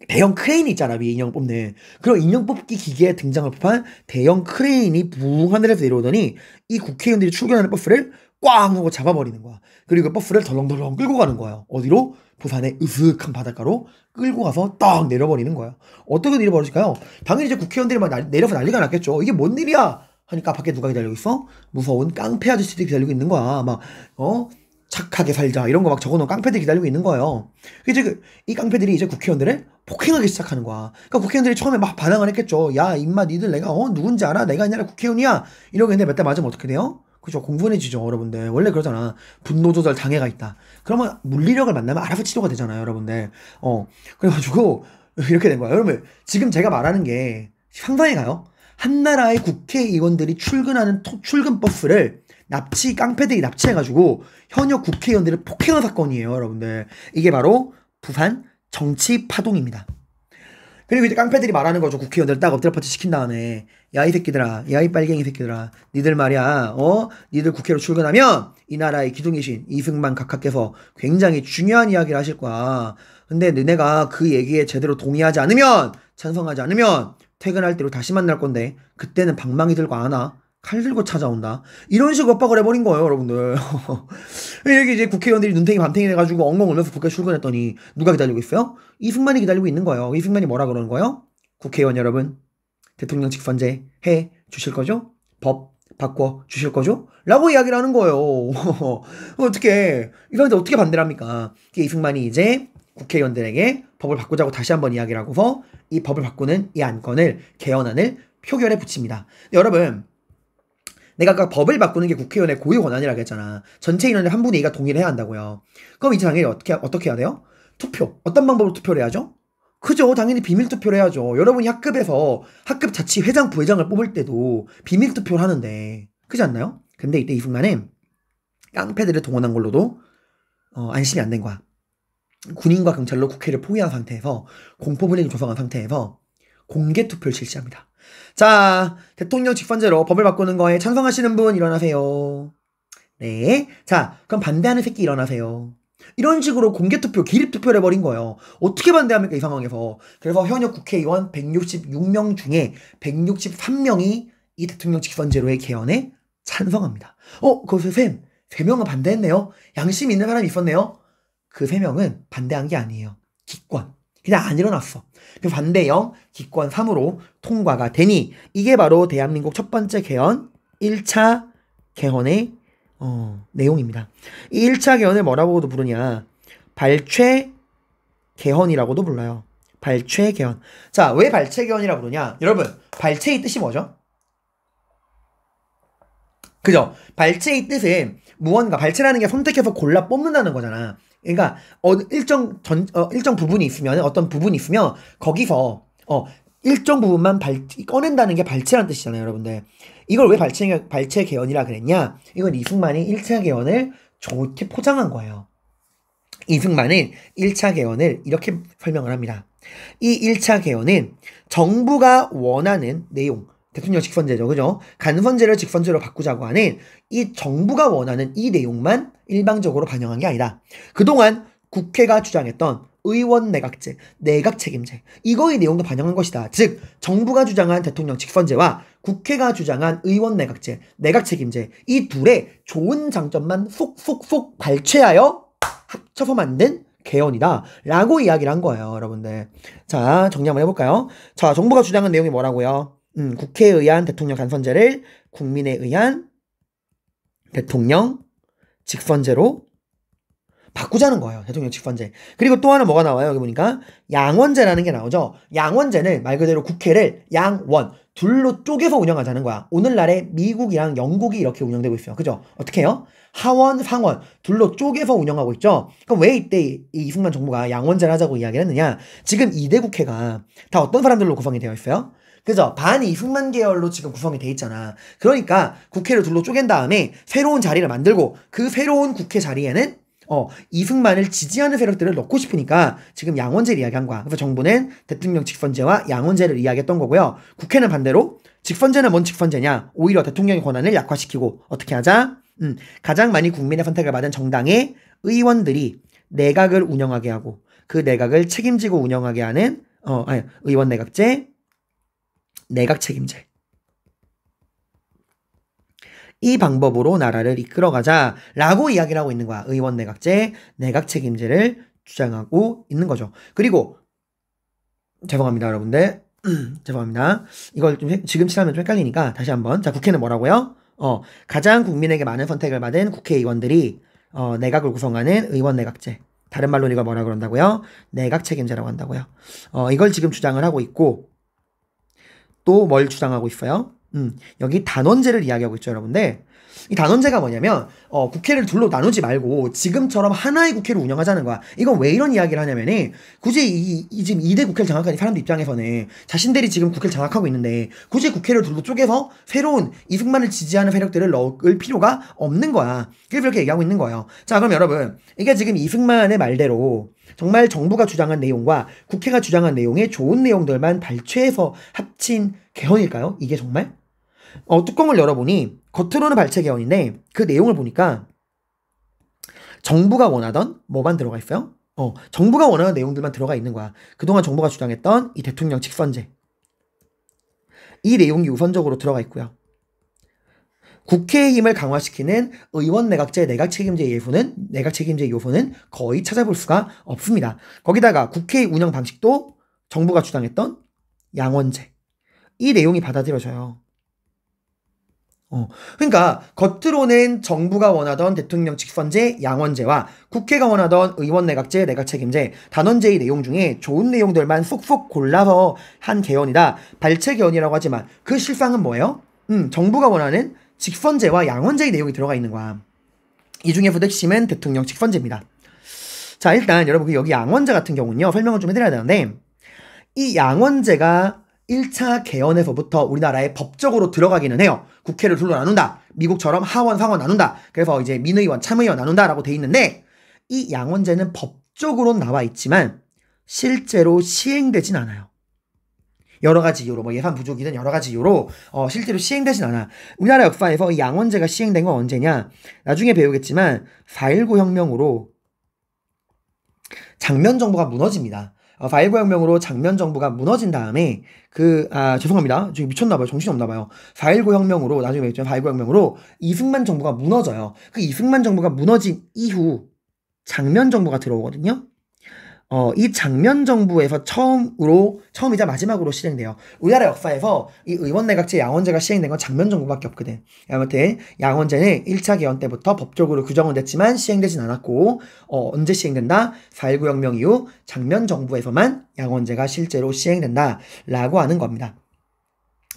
대형 크레인 있잖아 위에 인형 뽑는 그런 인형 뽑기 기계에 등장을 법한 대형 크레인이 붕 하늘에서 내려오더니 이 국회의원들이 출근하는 버스를 꽝 하고 잡아버리는 거야. 그리고 버프를 덜렁덜렁 끌고 가는 거예요. 어디로? 부산의 으슥한 바닷가로 끌고 가서 떡 내려버리는 거예요. 어떻게 내려버릴까요? 당연히 이제 국회의원들이 막 나, 내려서 난리가 났겠죠. 이게 뭔 일이야? 하니까 밖에 누가 기다리고 있어? 무서운 깡패 아저씨들이 기다리고 있는 거야. 막, 어? 착하게 살자 이런 거 막 적어놓은 깡패들이 기다리고 있는 거예요. 이제 그, 이 깡패들이 이제 국회의원들을 폭행하기 시작하는 거야. 그러니까 국회의원들이 처음에 막 반항을 했겠죠. 야 임마 니들 내가 어 누군지 알아? 내가 이 나라 국회의원이야. 이러고 있는데 몇 대 맞으면 어떻게 돼요? 그죠? 공분해지죠 여러분들. 원래 그러잖아. 분노조절 장애가 있다. 그러면 물리력을 만나면 알아서 치료가 되잖아요, 여러분들. 어. 그래가지고, (laughs) 이렇게 된 거야. 여러분, 지금 제가 말하는 게 상상해 가요. 한 나라의 국회의원들이 출근하는 토, 출근 버스를 납치, 깡패들이 납치해가지고 현역 국회의원들을 폭행한 사건이에요, 여러분들. 이게 바로 부산 정치 파동입니다. 그리고 이제 깡패들이 말하는 거죠. 국회의원들 딱 엎드려 파티 시킨 다음에 야이 새끼들아, 야 이 빨갱이 새끼들아, 니들 말이야, 어, 니들 국회로 출근하면 이 나라의 기둥이신 이승만 각하께서 굉장히 중요한 이야기를 하실 거야. 근데 너네가 그 얘기에 제대로 동의하지 않으면, 찬성하지 않으면 퇴근할 때로 다시 만날 건데 그때는 방망이 들고 안 와. 칼 들고 찾아온다. 이런 식으로 압박을 해버린 거예요, 여러분들. (laughs) 이렇게 이제 국회의원들이 눈탱이 밤탱이 돼가지고 엉엉 울면서 국회 출근했더니 누가 기다리고 있어요? 이승만이 기다리고 있는 거예요. 이승만이 뭐라 그러는 거예요? 국회의원 여러분, 대통령 직선제 해 주실 거죠? 법 바꿔 주실 거죠? 라고 이야기를 하는 거예요. (laughs) 어떻게, 이사람 어떻게 반대를 합니까? 이승만이 이제 국회의원들에게 법을 바꾸자고 다시 한 번 이야기를 하고서 이 법을 바꾸는 이 안건을, 개헌안을 표결에 붙입니다. 여러분, 내가 아까 법을 바꾸는 게 국회의원의 고유 권한이라고 했잖아. 전체 인원의 한 분의 이가 동의를 해야 한다고요. 그럼 이제 당연히 어떻게, 어떻게 해야 돼요? 투표. 어떤 방법으로 투표를 해야죠? 그죠. 당연히 비밀투표를 해야죠. 여러분이 학급에서 학급 자치 회장, 부회장을 뽑을 때도 비밀투표를 하는데. 그지 않나요? 근데 이때 이승만에 깡패들을 동원한 걸로도 어, 안심이 안 된 거야. 군인과 경찰로 국회를 포위한 상태에서 공포분위기 조성한 상태에서 공개 투표를 실시합니다. 자, 대통령 직선제로 법을 바꾸는 거에 찬성하시는 분 일어나세요. 네. 자, 그럼 반대하는 새끼 일어나세요. 이런 식으로 공개 투표, 기립 투표를 해버린 거예요. 어떻게 반대합니까, 이 상황에서. 그래서 현역 국회의원 166명 중에 163명이 이 대통령 직선제로의 개헌에 찬성합니다. 어, 거기서 쌤, 3명은 반대했네요. 양심 있는 사람이 있었네요. 그 3명은 반대한 게 아니에요. 기권. 그냥 안 일어났어. 그 반대형 기권 3으로 통과가 되니 이게 바로 대한민국 첫 번째 개헌 1차 개헌의 어, 내용입니다. 이 1차 개헌을 뭐라고도 부르냐? 발췌 개헌이라고도 불러요. 발췌 개헌. 자, 왜 발췌 개헌이라고 부르냐? 여러분, 발췌의 뜻이 뭐죠? 그죠? 발췌의 뜻은 무언가 발췌라는 게 선택해서 골라 뽑는다는 거잖아. 그러니까 어 일정 전 어, 일정 부분이 있으면 어떤 부분이 있으면 거기서 어 일정 부분만 발 꺼낸다는 게 발췌라는 뜻이잖아요, 여러분들. 이걸 왜 발췌, 발췌 개헌이라 그랬냐? 이건 이승만이 1차 개헌을 좋게 포장한 거예요. 이승만은 1차 개헌을 이렇게 설명을 합니다. 이 1차 개헌은 정부가 원하는 내용, 대통령 직선제죠. 그죠? 간선제를 직선제로 바꾸자고 하는 이 정부가 원하는 이 내용만 일방적으로 반영한 게 아니다. 그동안 국회가 주장했던 의원 내각제, 내각 책임제 이거의 내용도 반영한 것이다. 즉 정부가 주장한 대통령 직선제와 국회가 주장한 의원 내각제, 내각 책임제 이 둘의 좋은 장점만 쏙쏙쏙 발췌하여 합쳐서 만든 개헌이다 라고 이야기를 한 거예요 여러분들 자 정리 한번 해볼까요 자 정부가 주장한 내용이 뭐라고요 음, 국회에 의한 대통령 간선제를 국민에 의한 대통령 직선제로 바꾸자는 거예요. 대통령 직권제 그리고 또 하나 뭐가 나와요? 여기 보니까 양원제라는 게 나오죠. 양원제는 말 그대로 국회를 양원 둘로 쪼개서 운영하자는 거야. 오늘날에 미국이랑 영국이 이렇게 운영되고 있어요. 그죠? 어떻게 해요? 하원, 상원 둘로 쪼개서 운영하고 있죠. 그럼 왜 이때 이 이승만 정부가 양원제를 하자고 이야기를 했느냐? 지금 이대 국회가 다 어떤 사람들로 구성이 되어 있어요? 그죠? 반 이승만 계열로 지금 구성이 돼 있잖아. 그러니까 국회를 둘로 쪼갠 다음에 새로운 자리를 만들고 그 새로운 국회 자리에는 어, 이승만을 지지하는 세력들을 넣고 싶으니까 지금 양원제를 이야기한 거야. 그래서 정부는 대통령 직선제와 양원제를 이야기했던 거고요. 국회는 반대로 직선제는 뭔 직선제냐? 오히려 대통령의 권한을 약화시키고 어떻게 하자? 음, 가장 많이 국민의 선택을 받은 정당의 의원들이 내각을 운영하게 하고 그 내각을 책임지고 운영하게 하는 어, 아니, 의원 내각제, 내각 책임제. 이 방법으로 나라를 이끌어가자라고 이야기를 하고 있는 거야. 의원 내각제, 내각 책임제를 주장하고 있는 거죠. 그리고 죄송합니다, 여러분들. (clears throat) 죄송합니다. 이걸 좀 지금 치하면좀 헷갈리니까 다시 한번. 자, 국회는 뭐라고요? 어, 가장 국민에게 많은 선택을 받은 국회의원들이 어, 내각을 구성하는 의원 내각제. 다른 말로 이걸 뭐라 그런다고요? 내각 책임제라고 한다고요. 어, 이걸 지금 주장을 하고 있고 또 뭘 주장하고 있어요? 음, 여기 단원제를 이야기하고 있죠, 여러분들. 이 단원제가 뭐냐면 어, 국회를 둘로 나누지 말고 지금처럼 하나의 국회를 운영하자는 거야. 이건 왜 이런 이야기를 하냐면은 굳이 이, 이 지금 2대 국회를 장악하는 사람들 입장에서는 자신들이 지금 국회를 장악하고 있는데 굳이 국회를 둘로 쪼개서 새로운 이승만을 지지하는 세력들을 넣을 필요가 없는 거야. 그래서 이렇게 얘기하고 있는 거예요. 자, 그럼 여러분 이게 지금 이승만의 말대로 정말 정부가 주장한 내용과 국회가 주장한 내용의 좋은 내용들만 발췌해서 합친 개헌일까요? 이게 정말? 어, 뚜껑을 열어보니 겉으로는 발췌 개헌인데 그 내용을 보니까 정부가 원하던 뭐만 들어가 있어요? 어, 정부가 원하는 내용들만 들어가 있는 거야. 그동안 정부가 주장했던 이 대통령 직선제. 이 내용이 우선적으로 들어가 있고요. 국회의 힘을 강화시키는 의원 내각제 내각 책임제 예후는 내각 책임제 요소는 거의 찾아볼 수가 없습니다. 거기다가 국회의 운영 방식도 정부가 주장했던 양원제 이 내용이 받아들여져요. 어. 그러니까 겉으로는 정부가 원하던 대통령 직선제, 양원제와 국회가 원하던 의원 내각제, 내각 책임제, 단원제의 내용 중에 좋은 내용들만 쏙쏙 골라서 한 개헌이다. 발췌 개헌이라고 하지만 그 실상은 뭐예요? 음, 정부가 원하는 직선제와 양원제의 내용이 들어가 있는 거야. 이 중에서 핵심은 대통령 직선제입니다. 자, 일단 여러분 그 여기 양원제 같은 경우는요. 설명을 좀 해드려야 되는데 이 양원제가 1차 개헌에서부터 우리나라에 법적으로 들어가기는 해요. 국회를 둘로 나눈다. 미국처럼 하원, 상원 나눈다. 그래서 이제 민의원, 참의원 나눈다라고 돼 있는데 이 양원제는 법적으로 나와 있지만 실제로 시행되진 않아요. 여러 가지 이유로 뭐 예산 부족이든 여러 가지 이유로 어, 실제로 시행되진 않아. 우리나라 역사에서 이 양원제가 시행된 건 언제냐? 나중에 배우겠지만 4.19 혁명으로 장면 정보가 무너집니다. 바이브 어, 혁명으로 장면 정부가 무너진 다음에 그 아 죄송합니다 지금 미쳤나봐요 정신이 없나봐요 4.19 혁명으로 나중에 말했지4.19 혁명으로 이승만 정부가 무너져요 그 이승만 정부가 무너진 이후 장면 정부가 들어오거든요 어, 이 장면 정부에서 처음으로 처음이자 마지막으로 실행돼요. 우리나라 역사에서 이 의원 내각제 양원제가 시행된 건 장면 정부밖에 없거든. 아무튼 양원제는 1차 개헌 때부터 법적으로 규정은 됐지만 시행되진 않았고 어, 언제 시행된다? 4.19 혁명 이후 장면 정부에서만 양원제가 실제로 시행된다라고 하는 겁니다.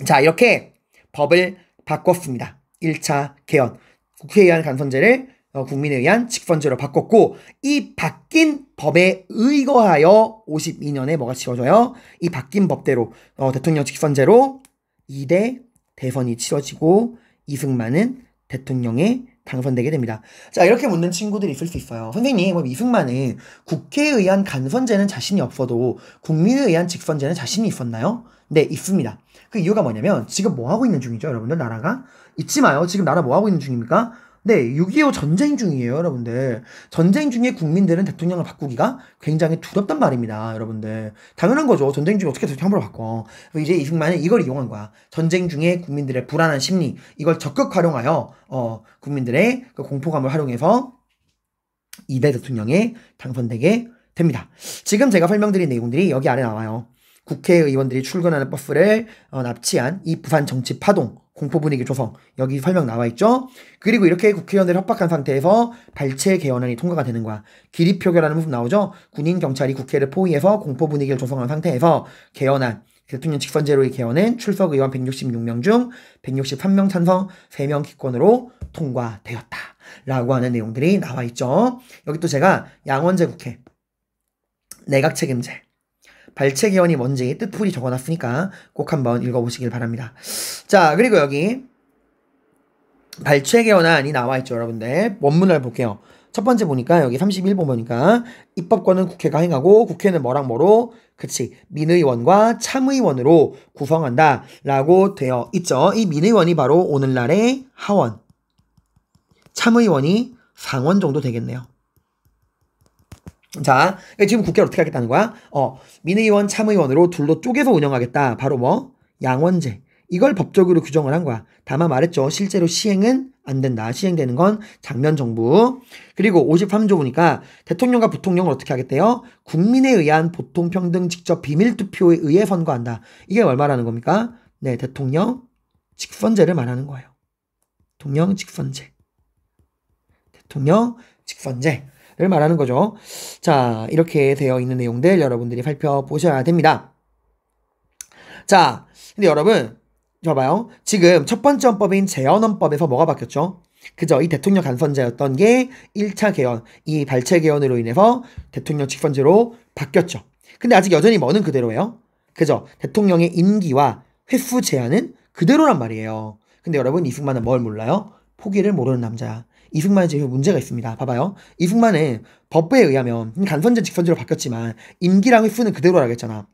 자 이렇게 법을 바꿨습니다. 1차 개헌 국회 의한 간선제를 어, 국민에 의한 직선제로 바꿨고 이 바뀐 법에 의거하여 52년에 뭐가 치러져요? 이 바뀐 법대로 어, 대통령 직선제로 2대 대선이 치러지고 이승만은 대통령에 당선되게 됩니다. 자 이렇게 묻는 친구들이 있을 수 있어요. 선생님 그 이승만은 국회에 의한 간선제는 자신이 없어도 국민에 의한 직선제는 자신이 있었나요? 네 있습니다. 그 이유가 뭐냐면 지금 뭐 하고 있는 중이죠 여러분들 나라가? 잊지 마요. 지금 나라 뭐 하고 있는 중입니까? 네, 6.25 전쟁 중이에요, 여러분들. 전쟁 중에 국민들은 대통령을 바꾸기가 굉장히 두렵단 말입니다, 여러분들. 당연한 거죠. 전쟁 중에 어떻게 대통령 함부로 바꿔. 이제 이승만은 이걸 이용한 거야. 전쟁 중에 국민들의 불안한 심리, 이걸 적극 활용하여, 어, 국민들의 그 공포감을 활용해서 이 대 대통령에 당선되게 됩니다. 지금 제가 설명드린 내용들이 여기 아래 나와요. 국회의원들이 출근하는 버스를 어, 납치한 이 부산 정치 파동, 공포 분위기 조성 여기 설명 나와 있죠. 그리고 이렇게 국회의원들을 협박한 상태에서 발췌 개헌안이 통과가 되는 거야. 기립 표결하는 부분 나오죠. 군인 경찰이 국회를 포위해서 공포 분위기를 조성한 상태에서 개헌안 대통령 직선제로의 개헌은 출석 의원 166명 중 163명 찬성, 3명 기권으로 통과되었다. 라고 하는 내용들이 나와 있죠. 여기 또 제가 양원제 국회, 내각 책임제, 발췌기원이 뭔지 뜻풀이 적어놨으니까 꼭 한번 읽어보시길 바랍니다. 자, 그리고 여기 발췌개헌안이 나와있죠, 여러분들. 원문을 볼게요. 첫 번째 보니까 여기 31번 보니까 입법권은 국회가 행하고 국회는 뭐랑 뭐로 그치 민의원과 참의원으로 구성한다 라고 되어 있죠. 이 민의원이 바로 오늘날의 하원 참의원이 상원 정도 되겠네요. 자, 그러니까 지금 국회를 어떻게 하겠다는 거야? 어, 민의원, 참의원으로 둘로 쪼개서 운영하겠다. 바로 뭐? 양원제. 이걸 법적으로 규정을 한 거야. 다만 말했죠. 실제로 시행은 안 된다. 시행되는 건 작년 정부. 그리고 53조 보니까 대통령과 부통령을 어떻게 하겠대요? 국민에 의한 보통 평등 직접 비밀 투표에 의해 선거한다. 이게 얼마라는 겁니까? 네, 대통령 직선제를 말하는 거예요. 대통령 직선제. 대통령 직선제. 를 말하는 거죠. 자, 이렇게 되어 있는 내용들 여러분들이 살펴보셔야 됩니다. 자, 근데 여러분, 봐봐요. 지금 첫 번째 헌법인 재헌헌법에서 뭐가 바뀌었죠? 그죠? 이 대통령 간선제였던 게 1차 개헌, 이 발췌 개헌으로 인해서 대통령 직선제로 바뀌었죠. 근데 아직 여전히 뭐는 그대로예요? 그죠? 대통령의 임기와 횟수 제한은 그대로란 말이에요. 근데 여러분 이승만은 뭘 몰라요? 포기를 모르는 남자. 이승만의 제휴 문제가 있습니다. 봐봐요. 이승만의 법부에 의하면 간선제 직선제로 바뀌었지만 임기랑 횟수는 그대로라고 했잖아.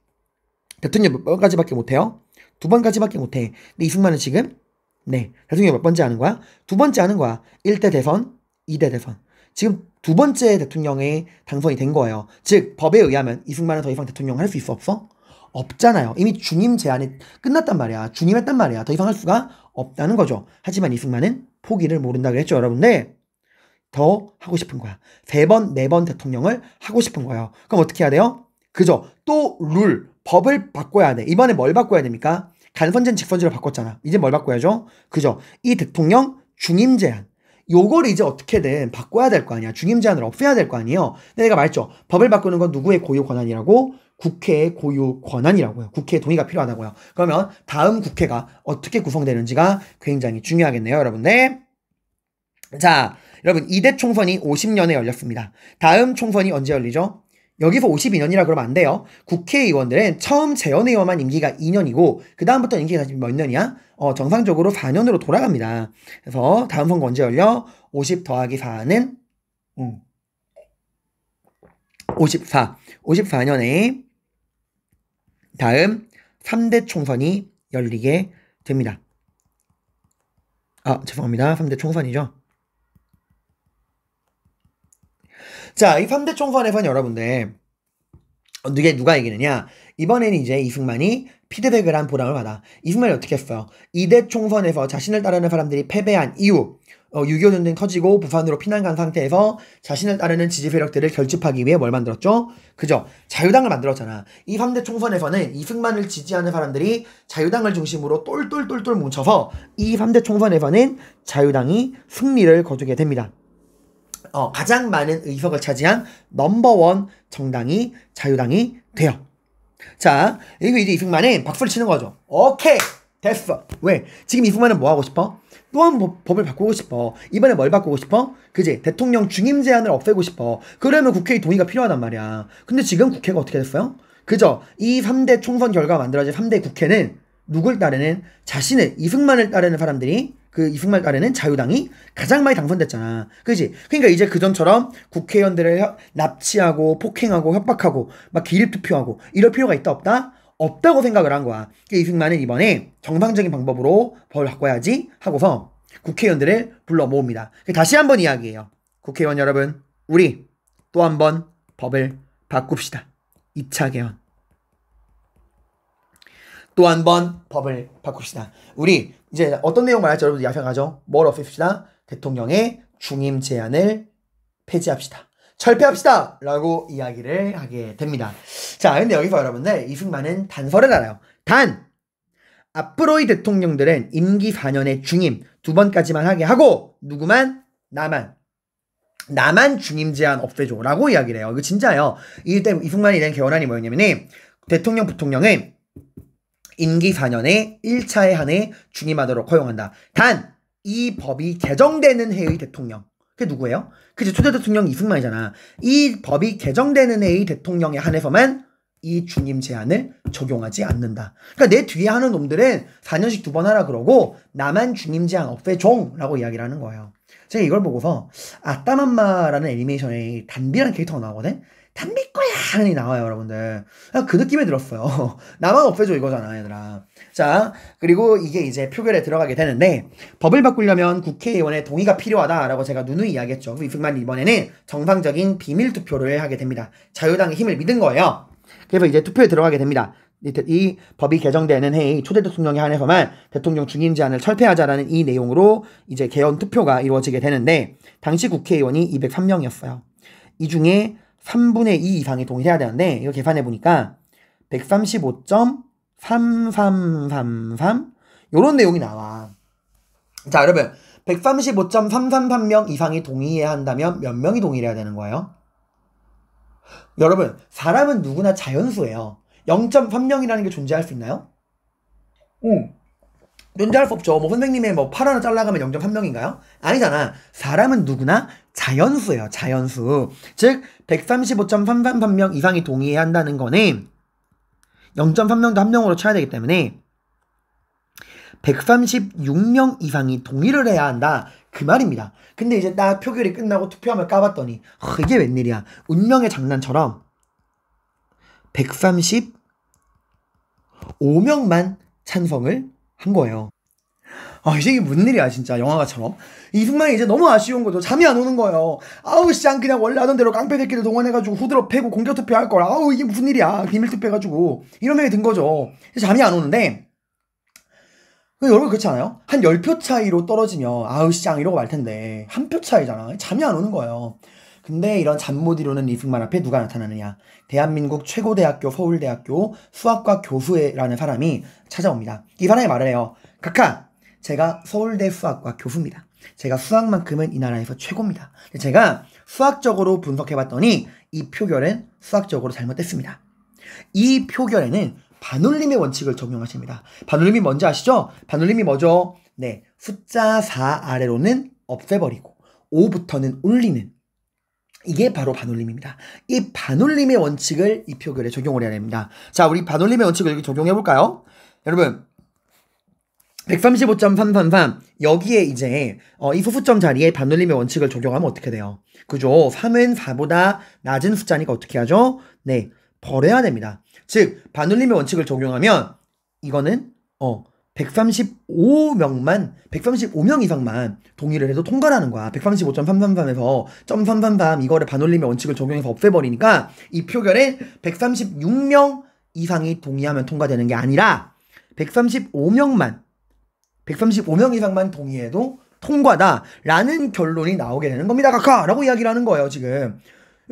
대통령 몇 번까지밖에 못해요? 두 번까지밖에 못해. 근데 이승만은 지금 네 대통령 몇 번째 하는 거야? 두 번째 하는 거야. 1대 대선, 2대 대선. 지금 두 번째 대통령의 당선이 된 거예요. 즉 법에 의하면 이승만은 더 이상 대통령 할 수 있어 없어? 없잖아요. 이미 중임 제한이 끝났단 말이야. 중임했단 말이야. 더 이상 할 수가 없다는 거죠. 하지만 이승만은 포기를 모른다 그랬죠, 여러분. 들더 하고 싶은 거야. 세 번, 네 번 대통령을 하고 싶은 거예요. 그럼 어떻게 해야 돼요? 그죠? 또 룰, 법을 바꿔야 돼. 이번에 뭘 바꿔야 됩니까? 간선제는 직선제로 바꿨잖아. 이제 뭘 바꿔야죠? 그죠? 이 대통령 중임 제한. 요걸 이제 어떻게든 바꿔야 될 거 아니야. 중임 제한을 없애야 될 거 아니에요. 근데 내가 말했죠. 법을 바꾸는 건 누구의 고유 권한이라고? 국회의 고유 권한이라고요. 국회 동의가 필요하다고요. 그러면 다음 국회가 어떻게 구성되는지가 굉장히 중요하겠네요, 여러분들. 자, 여러분 이대 총선이 50년에 열렸습니다. 다음 총선이 언제 열리죠? 여기서 52년이라 그러면 안 돼요. 국회의원들은 처음 재연의원만 임기가 2년이고 그 다음부터 임기가 몇 년이야? 어, 정상적으로 4년으로 돌아갑니다. 그래서 다음 선거 언제 열려? 50 더하기 4는 음. 54. 54년에 다음 3대 총선이 열리게 됩니다. 아, 죄송합니다. 3대 총선이죠. 자, 이 3대 총선에선 여러분들, 이게 누가 이기느냐? 이번에는 이제 이승만이 피드백을 한 보람을 받아. 이승만이 어떻게 했어요? 2대 총선에서 자신을 따르는 사람들이 패배한 이유 어, 6.25 전쟁 터지고 부산으로 피난 간 상태에서 자신을 따르는 지지 세력들을 결집하기 위해 뭘 만들었죠? 그죠? 자유당을 만들었잖아. 이 3대 총선에서는 이승만을 지지하는 사람들이 자유당을 중심으로 똘똘똘똘 뭉쳐서 이 3대 총선에서는 자유당이 승리를 거두게 됩니다. 어, 가장 많은 의석을 차지한 넘버원 정당이 자유당이 돼요. 자, 그리 이제 이승만은 박수를 치는 거죠. 오케이! 됐어. 왜? 지금 이승만은 뭐 하고 싶어? 또한 법을 바꾸고 싶어. 이번에 뭘 바꾸고 싶어? 그지? 대통령 중임 제한을 없애고 싶어. 그러면 국회의 동의가 필요하단 말이야. 근데 지금 국회가 어떻게 됐어요? 그죠? 이 3대 총선 결과 만들어진 3대 국회는 누굴 따르는 자신의 이승만을 따르는 사람들이 그 이승만 아래는 자유당이 가장 많이 당선됐잖아. 그지? 그니까 이제 그전처럼 국회의원들을 납치하고 폭행하고 협박하고 막 기립 투표하고 이럴 필요가 있다 없다? 없다고 생각을 한 거야. 그 이승만은 이번에 정상적인 방법으로 법을 바꿔야지 하고서 국회의원들을 불러 모읍니다. 다시 한번 이야기해요. 국회의원 여러분, 우리 또 한 번 법을 바꿉시다. 2차 개헌. 또 한 번 법을 바꿉시다. 우리 이제 어떤 내용 말할지 여러분들 야생하죠? 뭘없애시다 대통령의 중임 제한을 폐지합시다. 철폐합시다! 라고 이야기를 하게 됩니다. 자, 근데 여기서 여러분들, 이승만은 단서를 알아요. 단! 앞으로의 대통령들은 임기 4년의 중임 두 번까지만 하게 하고, 누구만? 나만. 나만 중임 제한 없애줘. 라고 이야기를 해요. 이거 진짜예요. 이때 이승만이 낸 개원안이 뭐였냐면은, 대통령, 부통령은 임기 4년에 1차에 한해 중임하도록 허용한다. 단! 이 법이 개정되는 해의 대통령. 그게 누구예요? 그치 초대 대통령 이승만이잖아. 이 법이 개정되는 해의 대통령에 한해서만 이 중임 제한을 적용하지 않는다. 그러니까 내 뒤에 하는 놈들은 4년씩 두 번 하라 그러고 나만 중임 제한 없애종라고 이야기를 하는 거예요. 제가 이걸 보고서 아따맘마라는 애니메이션의 단비라는 캐릭터가 나오거든. 단배 거야 하니 나와요 여러분들 아, 그 느낌이 들었어요 (laughs) 나만 없애줘 이거잖아 얘들아 자 그리고 이게 이제 표결에 들어가게 되는데 법을 바꾸려면 국회의원의 동의가 필요하다라고 제가 누누이 이야기했죠 이승만 이번에는 정상적인 비밀 투표를 하게 됩니다 자유당의 힘을 믿은 거예요 그래서 이제 투표에 들어가게 됩니다 이, 이 법이 개정되는 해의 초대 대통령에 한해서만 대통령 중임 제안을 철폐하자라는 이 내용으로 이제 개헌 투표가 이루어지게 되는데 당시 국회의원이 203명이었어요 이 중에 3분의 2 이상이 동일해야 되는데 이거 계산해 보니까 135.3333 이런 내용이 나와. 자 여러분 135.333명 이상이 동의해야 한다면 몇 명이 동의해야 되는 거예요? 여러분 사람은 누구나 자연수예요. 0.3명이라는 게 존재할 수 있나요? 응. 존재할 수 없죠. 뭐 선생님의 뭐 8원을 잘라가면 0.3명인가요? 아니잖아. 사람은 누구나 자연수예요. 자연수. 즉 135.333명 이상이 동의해야 한다는 거는 0.3명도 한 명으로 쳐야 되기 때문에 136명 이상이 동의를 해야 한다. 그 말입니다. 근데 이제 나 표결이 끝나고 투표함을 까봤더니 어, 이게 웬일이야. 운명의 장난처럼 135명만 찬성을 한 거예요. 아, 이게 무슨 일이야, 진짜. 영화가처럼. 이 순간이 이제 너무 아쉬운 거죠. 잠이 안 오는 거예요. 아우, 쌍, 그냥 원래 하던 대로 깡패들끼리 동원해가지고 후드로 패고 공격 투표 할 걸. 아우, 이게 무슨 일이야. 비밀 투표 해가지고. 이런 생각이 든 거죠. 잠이 안 오는데, 여러분 그렇지 않아요? 한 10표 차이로 떨어지면 아우 쌍 이러고 말 텐데 한 표 차이잖아 잠이 안 오는 거예요 근데 이런 잠 못 이루는 이승만 앞에 누가 나타나느냐? 대한민국 최고대학교 서울대학교 수학과 교수라는 사람이 찾아옵니다. 이 사람이 말을 해요. 각하! 제가 서울대 수학과 교수입니다. 제가 수학만큼은 이 나라에서 최고입니다. 제가 수학적으로 분석해봤더니 이 표결은 수학적으로 잘못됐습니다. 이 표결에는 반올림의 원칙을 적용하십니다. 반올림이 뭔지 아시죠? 반올림이 뭐죠? 네, 숫자 4 아래로는 없애버리고 5부터는 올리는 이게 바로 반올림입니다. 이 반올림의 원칙을 이 표결에 적용을 해야 됩니다. 자, 우리 반올림의 원칙을 여기 적용해 볼까요? 여러분, 135.333 여기에 이제 어, 이 소수점 자리에 반올림의 원칙을 적용하면 어떻게 돼요? 그죠? 3은 4보다 낮은 숫자니까 어떻게 하죠? 네, 버려야 됩니다. 즉 반올림의 원칙을 적용하면 이거는 어 135명만, 135명 이상만 동의를 해도 통과라는 거야. 135.333에서 .333 이거를 반올림의 원칙을 적용해서 없애버리니까 이 표결에 136명 이상이 동의하면 통과되는 게 아니라 135명만, 135명 이상만 동의해도 통과다라는 결론이 나오게 되는 겁니다. 가카라고 이야기를 하는 거예요, 지금.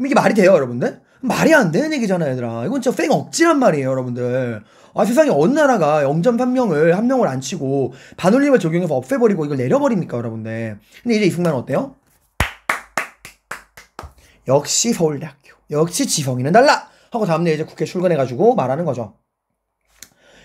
이게 말이 돼요, 여러분들? 말이 안 되는 얘기잖아요, 얘들아. 이건 진짜 생 억지란 말이에요, 여러분들. 아 세상에 어느 나라가 0.3명을 한 명을 안 치고 반올림을 적용해서 없애버리고 이걸 내려버립니까 여러분들 근데 이제 이승만 어때요? 역시 서울대학교 역시 지성이는 달라 하고 다음날 이제 국회 출근해가지고 말하는 거죠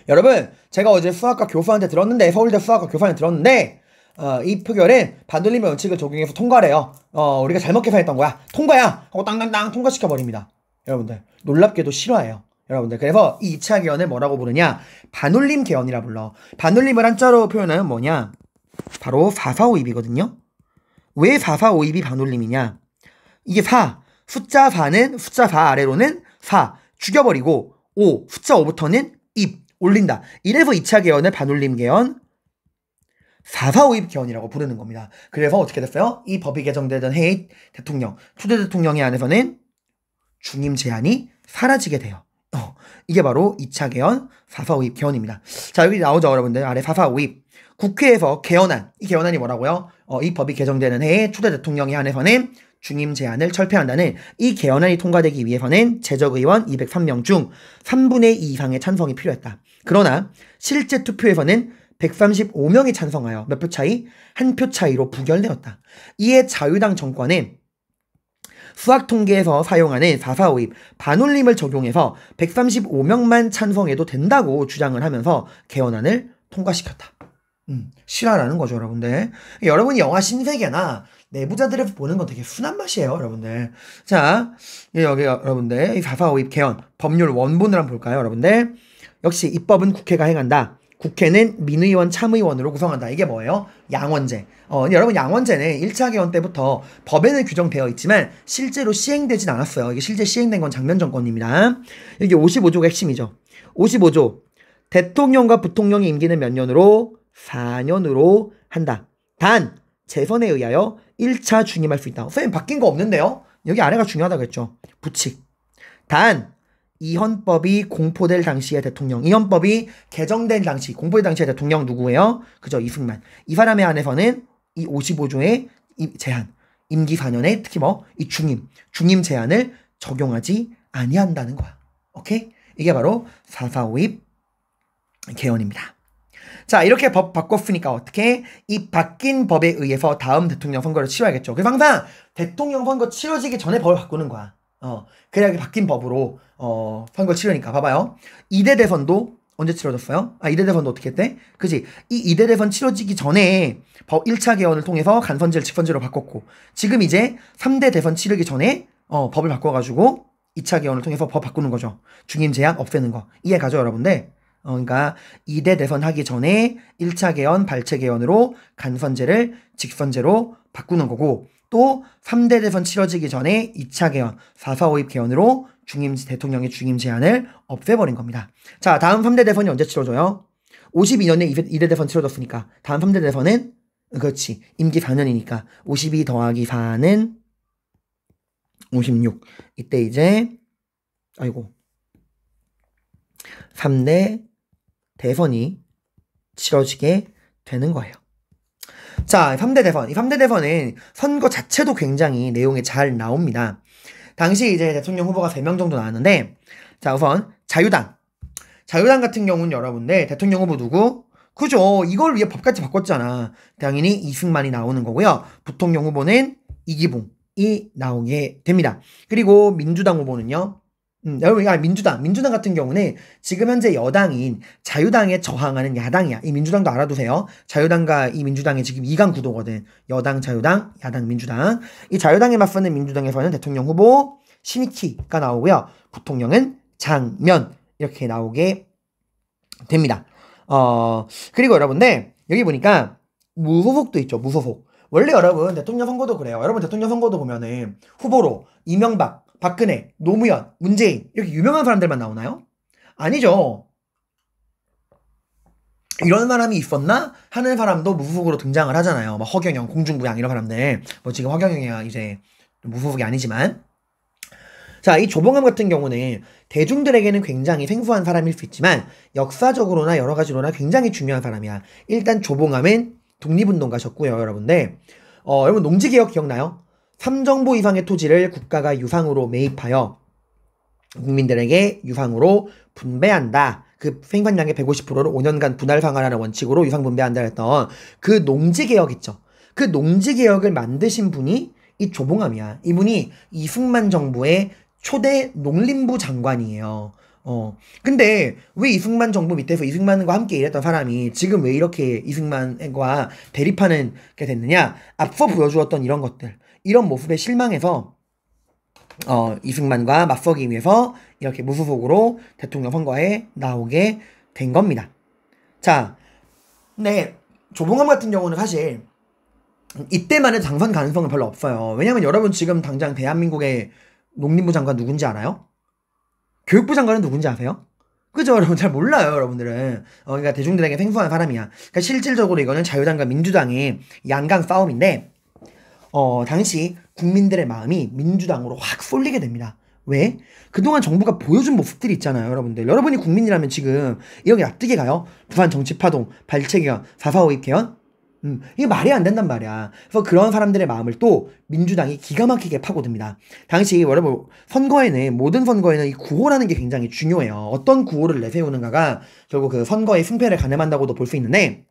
여러분 제가 어제 수학과 교수한테 들었는데 서울대 수학과 교수한테 들었는데 어, 이표결에 반돌림의 원칙을 적용해서 통과래요 어, 우리가 잘못 계산했던 거야 통과야 하고 땅땅땅 통과시켜버립니다 여러분들 놀랍게도 싫어해요 여러분들 그래서 이 2차 개헌을 뭐라고 부르냐 반올림 개헌이라 불러 반올림을 한자로 표현하면 뭐냐 바로 4452이거든요 왜 4452이 반올림이냐 이게 4 숫자 4는 숫자 4 아래로는 4 죽여버리고 5 숫자 5부터는 입 올린다 이래서 2차 개헌을 반올림 개헌 445입 개헌이라고 부르는 겁니다. 그래서 어떻게 됐어요? 이 법이 개정되던 해의 대통령, 초대 대통령에 안에서는 중임 제한이 사라지게 돼요. 이게 바로 2차 개헌, 4사 5입 개헌입니다. 자, 여기 나오죠, 여러분들. 아래 4사 5입. 국회에서 개헌안, 이 개헌안이 뭐라고요? 어, 이 법이 개정되는 해에 초대 대통령에 한해서는 중임 제안을 철폐한다는 이 개헌안이 통과되기 위해서는 재적의원 203명 중 3분의 2 이상의 찬성이 필요했다. 그러나 실제 투표에서는 135명이 찬성하여 몇 표 차이? 한 표 차이로 부결되었다. 이에 자유당 정권은 수학 통계에서 사용하는 사사오입 반올림을 적용해서 135명만 찬성해도 된다고 주장을 하면서 개헌안을 통과시켰다. 음, 실화라는 거죠, 여러분들. 여러분이 영화 신세계나 내부자들에서 보는 건 되게 순한 맛이에요, 여러분들. 자, 여기 여러분들, 이 사사오입 개헌, 법률 원본을 한번 볼까요, 여러분들? 역시 입법은 국회가 행한다. 국회는 민의원, 참의원으로 구성한다. 이게 뭐예요? 양원제. 어, 여러분 양원제는 1차 개헌 때부터 법에는 규정되어 있지만 실제로 시행되진 않았어요. 이게 실제 시행된 건 장면 정권입니다. 이게 55조가 핵심이죠. 55조 대통령과 부통령의 임기는 몇 년으로 4년으로 한다. 단 재선에 의하여 1차 중임할 수 있다. 선생님 바뀐 거 없는데요? 여기 아래가 중요하다고 했죠. 부칙. 단 이헌법이 공포될 당시의 대통령, 이헌법이 개정된 당시, 공포될 당시의 대통령 누구예요? 그죠, 이승만. 이 사람에 한해서는 이 55조의 제한, 임기 4년에 특히 뭐 이 중임, 중임 제한을 적용하지 아니한다는 거야. 오케이? 이게 바로 4 4 5 2 개헌입니다. 자, 이렇게 법 바꿨으니까 어떻게 이 바뀐 법에 의해서 다음 대통령 선거를 치러야겠죠. 그래서 항상 대통령 선거 치러지기 전에 법을 바꾸는 거야. 어, 그래야 바뀐 법으로 어, 선거 치르니까 봐봐요. 2대 대선도 언제 치러졌어요? 아, 이대 대선도 어떻게 했대? 그지? 이 이대 대선 치러지기 전에 법 1차 개헌을 통해서 간선제를 직선제로 바꿨고, 지금 이제 3대 대선 치르기 전에, 어, 법을 바꿔가지고 2차 개헌을 통해서 법 바꾸는 거죠. 중임 제약 없애는 거. 이해 가죠, 여러분들? 어, 그러니까 2대 대선 하기 전에 1차 개헌, 발췌 개헌으로 간선제를 직선제로 바꾸는 거고, 또 3대 대선 치러지기 전에 2차 개헌, 4, 4, 5입 개헌으로 중임 대통령의 중임 제한을 없애버린 겁니다. 자, 다음 3대 대선이 언제 치러져요? 52년에 2대 대선 치러졌으니까 다음 3대 대선은 그렇지. 임기 4년이니까 52 더하기 4는 56. 이때 이제 아이고 3대 대선이 치러지게 되는 거예요. 자, 3대 대선. 이 3대 대선은 선거 자체도 굉장히 내용이 잘 나옵니다. 당시 이제 대통령 후보가 3명 정도 나왔는데 자 우선 자유당 자유당 같은 경우는 여러분들 대통령 후보 누구? 그죠 이걸 위해 법까지 바꿨잖아 당연히 이승만이 나오는 거고요 부통령 후보는 이기봉이 나오게 됩니다 그리고 민주당 후보는요 음, 여러분, 아, 민주당. 민주당 같은 경우는 지금 현재 여당인 자유당에 저항하는 야당이야. 이 민주당도 알아두세요. 자유당과 이 민주당이 지금 2강 구도거든. 여당, 자유당, 야당, 민주당. 이 자유당에 맞서는 민주당에서는 대통령 후보 신익희가 나오고요. 부통령은 장면. 이렇게 나오게 됩니다. 어, 그리고 여러분들, 여기 보니까 무소속도 있죠. 무소속. 원래 여러분 대통령 선거도 그래요. 여러분 대통령 선거도 보면은 후보로 이명박, 박근혜, 노무현, 문재인 이렇게 유명한 사람들만 나오나요? 아니죠. 이런 사람이 있었나 하는 사람도 무소속으로 등장을 하잖아요. 막 허경영, 공중부양 이런 사람들. 뭐 지금 허경영이야 이제 무소속이 아니지만. 자, 이 조봉암 같은 경우는 대중들에게는 굉장히 생소한 사람일 수 있지만 역사적으로나 여러 가지로나 굉장히 중요한 사람이야. 일단 조봉암은 독립운동가셨고요, 여러분들. 어, 여러분 농지개혁 기억나요? 3정보 이상의 토지를 국가가 유상으로 매입하여 국민들에게 유상으로 분배한다. 그 생산량의 150%를 5년간 분할 상환하는 원칙으로 유상 분배한다 했던 그 농지 개혁 있죠. 그 농지 개혁을 만드신 분이 이 조봉암이야. 이분이 이승만 정부의 초대 농림부 장관이에요. 어. 근데 왜 이승만 정부 밑에서 이승만과 함께 일했던 사람이 지금 왜 이렇게 이승만과 대립하는 게 됐느냐? 앞서 보여주었던 이런 것들. 이런 모습에 실망해서 어, 이승만과 맞서기 위해서 이렇게 무소속으로 대통령 선거에 나오게 된 겁니다. 자, 네, 조봉암 같은 경우는 사실 이때만 의도 당선 가능성은 별로 없어요. 왜냐면 여러분 지금 당장 대한민국의 농림부 장관 누군지 알아요? 교육부 장관은 누군지 아세요? 그죠? (laughs) 여러분 잘 몰라요, 여러분들은. 어, 그러니까 대중들에게 생소한 사람이야. 그러니까 실질적으로 이거는 자유당과 민주당의 양강 싸움인데, 어, 당시 국민들의 마음이 민주당으로 확 쏠리게 됩니다. 왜? 그동안 정부가 보여준 모습들이 있잖아요, 여러분들. 여러분이 국민이라면 지금 이렇게 납득이 가요? 부산 정치파동, 발췌개헌, 사사오입 개헌? 음, 이게 말이 안 된단 말이야. 그래서 그런 사람들의 마음을 또 민주당이 기가 막히게 파고듭니다. 당시 여러분 선거에는 모든 선거에는 이 구호라는 게 굉장히 중요해요. 어떤 구호를 내세우는가가 결국 그 선거의 승패를 가늠한다고도 볼 수 있는데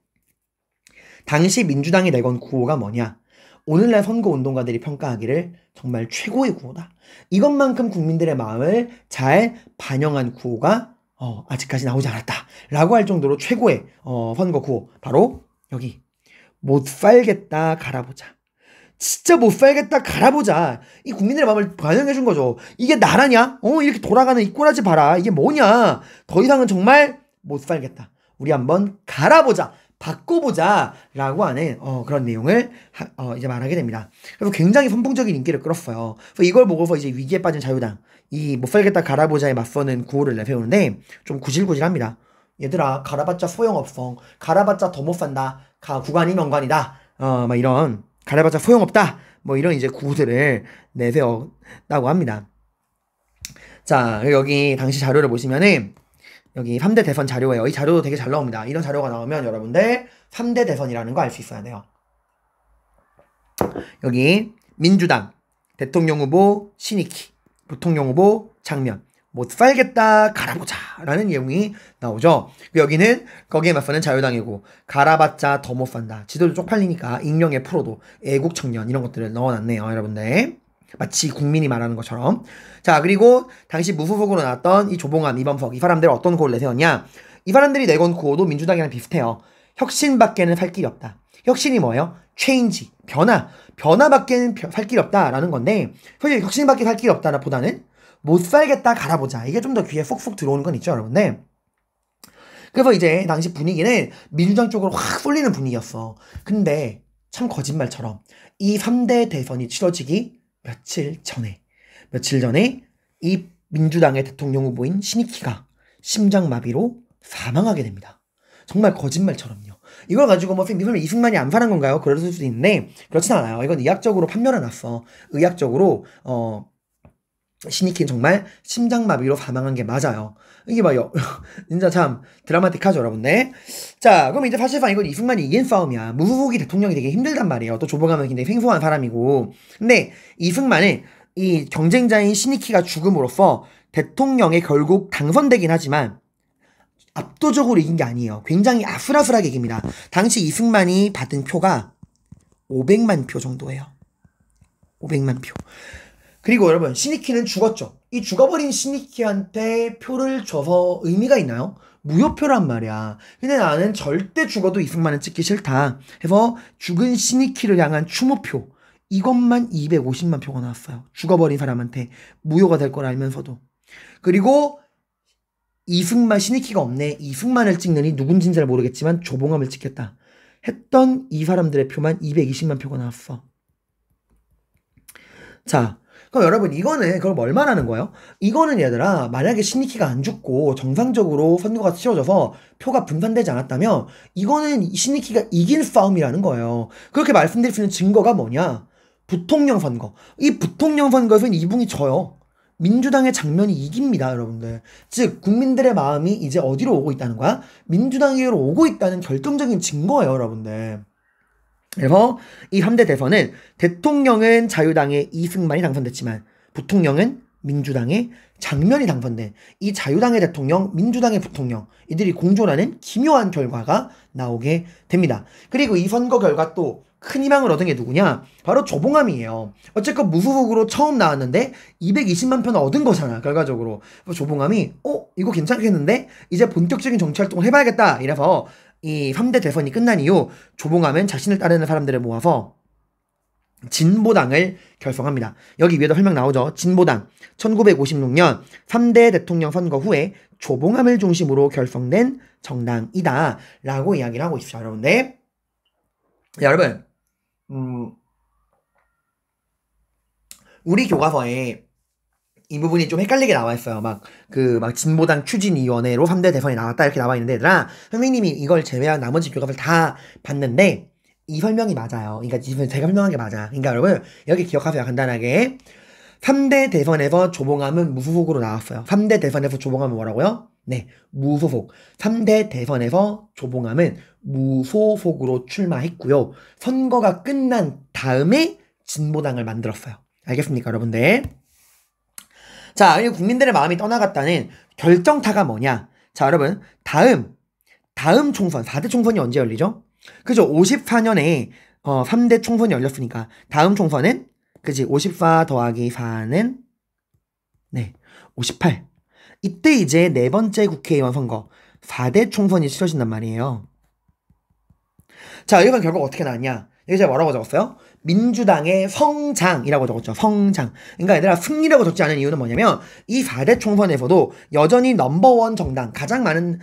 당시 민주당이 내건 구호가 뭐냐? 오늘날 선거 운동가들이 평가하기를 정말 최고의 구호다. 이것만큼 국민들의 마음을 잘 반영한 구호가 어, 아직까지 나오지 않았다라고 할 정도로 최고의 어, 선거 구호 바로 여기 못 살겠다 갈아보자. 진짜 못 살겠다 갈아보자. 이 국민들의 마음을 반영해 준 거죠. 이게 나라냐? 어 이렇게 돌아가는 이 꼬라지 봐라. 이게 뭐냐? 더 이상은 정말 못 살겠다. 우리 한번 갈아보자. 바꿔보자라고 하는 어, 그런 내용을 하, 어, 이제 말하게 됩니다. 그리고 굉장히 선풍적인 인기를 끌었어요. 그래서 이걸 보고서 이제 위기에 빠진 자유당 이못 살겠다 갈아보자에 맞서는 구호를 내세우는데 좀 구질구질합니다. 얘들아 갈아봤자 소용없어. 갈아봤자 더 못 산다. 가, 구간이 명관이다. 어, 막 이런 갈아봤자 소용없다. 뭐 이런 이제 구호들을 내세웠다고 합니다. 자 여기 당시 자료를 보시면은 여기 3대 대선 자료예요. 이 자료도 되게 잘 나옵니다. 이런 자료가 나오면 여러분들 3대 대선이라는 거 알 수 있어야 돼요. 여기 민주당 대통령 후보 신익희 부통령 후보 장면 못 살겠다 갈아보자 라는 내용이 나오죠. 여기는 거기에 맞서는 자유당이고 갈아봤자 더 못 산다. 지도도 쪽팔리니까 익명의 프로도 애국 청년 이런 것들을 넣어놨네요. 여러분들 마치 국민이 말하는 것처럼. 자, 그리고 당시 무소속으로 나왔던 이조봉암 이범석, 이 사람들은 어떤 구호를 내세웠냐? 이 사람들이 내건 구호도 민주당이랑 비슷해요. 혁신밖에는 살 길이 없다. 혁신이 뭐예요? 체인지, 변화. 변화밖에는 살 길이 없다라는 건데, 사실 혁신밖에 살 길이 없다보다는 못 살겠다 갈아보자. 이게 좀 더 귀에 쏙쏙 들어오는 건 있죠, 여러분들. 그래서 이제 당시 분위기는 민주당 쪽으로 확 쏠리는 분위기였어. 근데 참 거짓말처럼 이 3대 대선이 치러지기 며칠 전에 며칠 전에 이 민주당의 대통령 후보인 신익희가 심장마비로 사망하게 됩니다. 정말 거짓말처럼요. 이걸 가지고 뭐 선생님 이승만이 안 사는 건가요? 그럴 수도 있는데 그렇진 않아요. 이건 의학적으로 판별해 놨어. 의학적으로 어 신이는 정말 심장마비로 사망한 게 맞아요. 이게 봐요. (laughs) 진짜 참 드라마틱하죠, 여러분들. 자, 그럼 이제 사실상 이건 이승만이 이긴 싸움이야. 무후기 대통령이 되게 힘들단 말이에요. 또 조보감은 굉장히 생소한 사람이고. 근데 이승만은 이 경쟁자인 신이키가 죽음으로써 대통령에 결국 당선되긴 하지만 압도적으로 이긴 게 아니에요. 굉장히 아슬아슬하게 이깁니다. 당시 이승만이 받은 표가 500만 표 정도예요. 500만 표. 그리고 여러분 시니키는 죽었죠. 이 죽어버린 시니키한테 표를 줘서 의미가 있나요? 무효표란 말이야. 근데 나는 절대 죽어도 이승만은 찍기 싫다. 해서 죽은 시니키를 향한 추모표. 이것만 250만 표가 나왔어요. 죽어버린 사람한테 무효가 될 걸 알면서도. 그리고 이승만 시니키가 없네. 이승만을 찍느니 누군진 잘 모르겠지만 조봉암을 찍겠다. 했던 이 사람들의 표만 220만 표가 나왔어. 자, 그럼 여러분 이거는 그럼 얼마라는 거예요? 이거는 얘들아 만약에 신익희가안 죽고 정상적으로 선거가 치러져서 표가 분산되지 않았다면 이거는 신익희가 이긴 싸움이라는 거예요. 그렇게 말씀드릴 수 있는 증거가 뭐냐? 부통령 선거. 이 부통령 선거에서는 이분이 져요. 민주당의 장면이 이깁니다, 여러분들. 즉, 국민들의 마음이 이제 어디로 오고 있다는 거야? 민주당으로 오고 있다는 결정적인 증거예요, 여러분들. 그래서 이 3대 대선은 대통령은 자유당의 이승만이 당선됐지만 부통령은 민주당의 장면이 당선된 이 자유당의 대통령, 민주당의 부통령 이들이 공존하는 기묘한 결과가 나오게 됩니다. 그리고 이 선거 결과 또 큰 희망을 얻은 게 누구냐? 바로 조봉암이에요. 어쨌건 무소속으로 처음 나왔는데 220만 표을 얻은 거잖아, 결과적으로. 조봉암이, 어? 이거 괜찮겠는데? 이제 본격적인 정치 활동을 해봐야겠다. 이래서 이 3대 대선이 끝난 이후 조봉암은 자신을 따르는 사람들을 모아서 진보당을 결성합니다. 여기 위에도 설명 나오죠. 진보당 1956년 3대 대통령 선거 후에 조봉암을 중심으로 결성된 정당이다 라고 이야기를 하고 있습니다. 여러분들 여러분 음, 우리 교과서에 이 부분이 좀 헷갈리게 나와 있어요. 막, 그, 막, 진보당 추진위원회로 3대 대선이 나왔다, 이렇게 나와 있는데, 얘들아, 선생님이 이걸 제외한 나머지 교과서를 다 봤는데, 이 설명이 맞아요. 그러니까 제가 설명한 게 맞아. 그러니까 여러분, 여기 기억하세요, 간단하게. 3대 대선에서 조봉암은 무소속으로 나왔어요. 3대 대선에서 조봉암은 뭐라고요? 네, 무소속. 3대 대선에서 조봉암은 무소속으로 출마했고요. 선거가 끝난 다음에 진보당을 만들었어요. 알겠습니까, 여러분들? 자, 그리고 국민들의 마음이 떠나갔다는 결정타가 뭐냐? 자, 여러분, 다음, 다음 총선, 4대 총선이 언제 열리죠? 그죠? 54년에 어, 3대 총선이 열렸으니까 다음 총선은 그지? 54 더하기 4는 네, 58. 이때 이제 네 번째 국회의원 선거 4대 총선이 치러진단 말이에요. 자, 여기서 결과 어떻게 나왔냐? 여기 제가 뭐라고 적었어요? 민주당의 성장이라고 적었죠. 성장. 그러니까 얘들아 승리라고 적지 않은 이유는 뭐냐면 이 4대 총선에서도 여전히 넘버원 정당, 가장 많은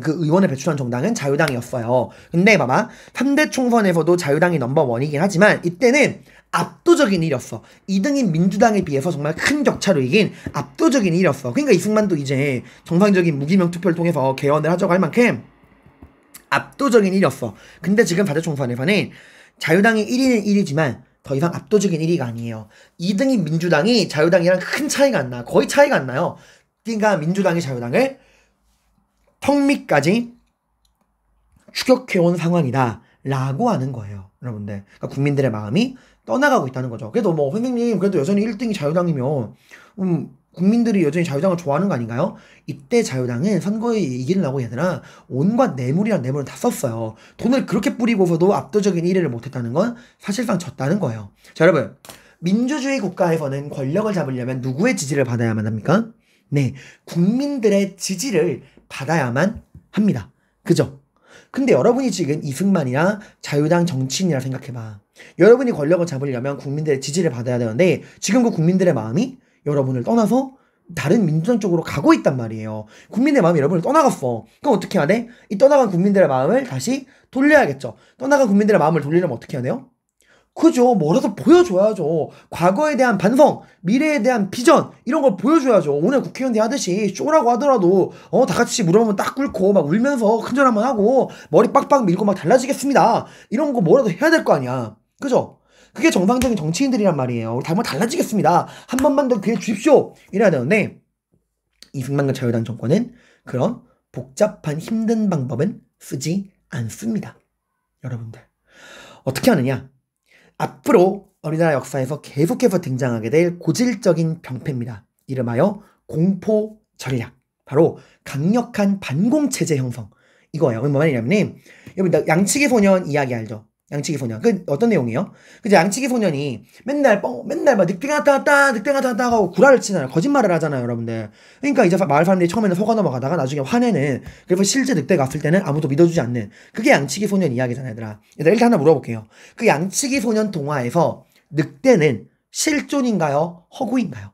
그 의원을 배출한 정당은 자유당이었어요. 근데 봐봐. 3대 총선에서도 자유당이 넘버원이긴 하지만 이때는 압도적인 일이었어. 2등인 민주당에 비해서 정말 큰 격차로 이긴 압도적인 일이었어. 그러니까 이승만도 이제 정상적인 무기명 투표를 통해서 개헌을 하자고 할 만큼 압도적인 일이었어. 근데 지금 4대 총선에서는 자유당이 1위는 1위지만 더 이상 압도적인 1위가 아니에요. 2등인 민주당이 자유당이랑 큰 차이가 안 나. 거의 차이가 안 나요. 그러니까 민주당이 자유당을 턱밑까지 추격해온 상황이다. 라고 하는 거예요. 여러분들. 그러니까 국민들의 마음이 떠나가고 있다는 거죠. 그래도 뭐, 선생님, 그래도 여전히 1등이 자유당이면, 음, 국민들이 여전히 자유당을 좋아하는 거 아닌가요? 이때 자유당은 선거에 이기려고 얘들아 온갖 뇌물이란 뇌물을 다 썼어요. 돈을 그렇게 뿌리고서도 압도적인 1위를 못했다는 건 사실상 졌다는 거예요. 자 여러분 민주주의 국가에서는 권력을 잡으려면 누구의 지지를 받아야만 합니까? 네 국민들의 지지를 받아야만 합니다. 그죠? 근데 여러분이 지금 이승만이나 자유당 정치인이라 생각해봐. 여러분이 권력을 잡으려면 국민들의 지지를 받아야 되는데 지금 그 국민들의 마음이 여러분을 떠나서 다른 민주당 쪽으로 가고 있단 말이에요. 국민의 마음이 여러분을 떠나갔어. 그럼 어떻게 해야 돼? 이 떠나간 국민들의 마음을 다시 돌려야겠죠. 떠나간 국민들의 마음을 돌리려면 어떻게 해야 돼요? 그죠. 뭐라도 보여줘야죠. 과거에 대한 반성, 미래에 대한 비전, 이런 걸 보여줘야죠. 오늘 국회의원 대하듯이 쇼라고 하더라도, 어, 다 같이 물어보면 딱 꿇고, 막 울면서 큰절 한번 하고, 머리 빡빡 밀고 막 달라지겠습니다. 이런 거 뭐라도 해야 될 거 아니야. 그죠? 그게 정상적인 정치인들이란 말이에요. 당면 달라지겠습니다. 한 번만 더기해 주십시오. 이래야 되는데 이승만과 자유당 정권은 그런 복잡한 힘든 방법은 쓰지 않습니다. 여러분들 어떻게 하느냐? 앞으로 우리나라 역사에서 계속해서 등장하게 될 고질적인 병폐입니다. 이름하여 공포 전략. 바로 강력한 반공체제 형성. 이거예요. 왜 말이냐면, 여러분, 양치기 소년 이야기 알죠? 양치기 소년. 그 어떤 내용이에요? 그제 양치기 소년이 맨날 뻥, 맨날 막 늑대가 나타다 늑대가 나타다 하고 구라를 치잖아요. 거짓말을 하잖아요, 여러분들. 그러니까 이제 마을 사람들이 처음에는 속아 넘어가다가 나중에 화내는. 그리고 실제 늑대가 왔을 때는 아무도 믿어주지 않는. 그게 양치기 소년 이야기잖아요, 얘들아. 얘들아, 일단 하나 물어볼게요. 그 양치기 소년 동화에서 늑대는 실존인가요? 허구인가요?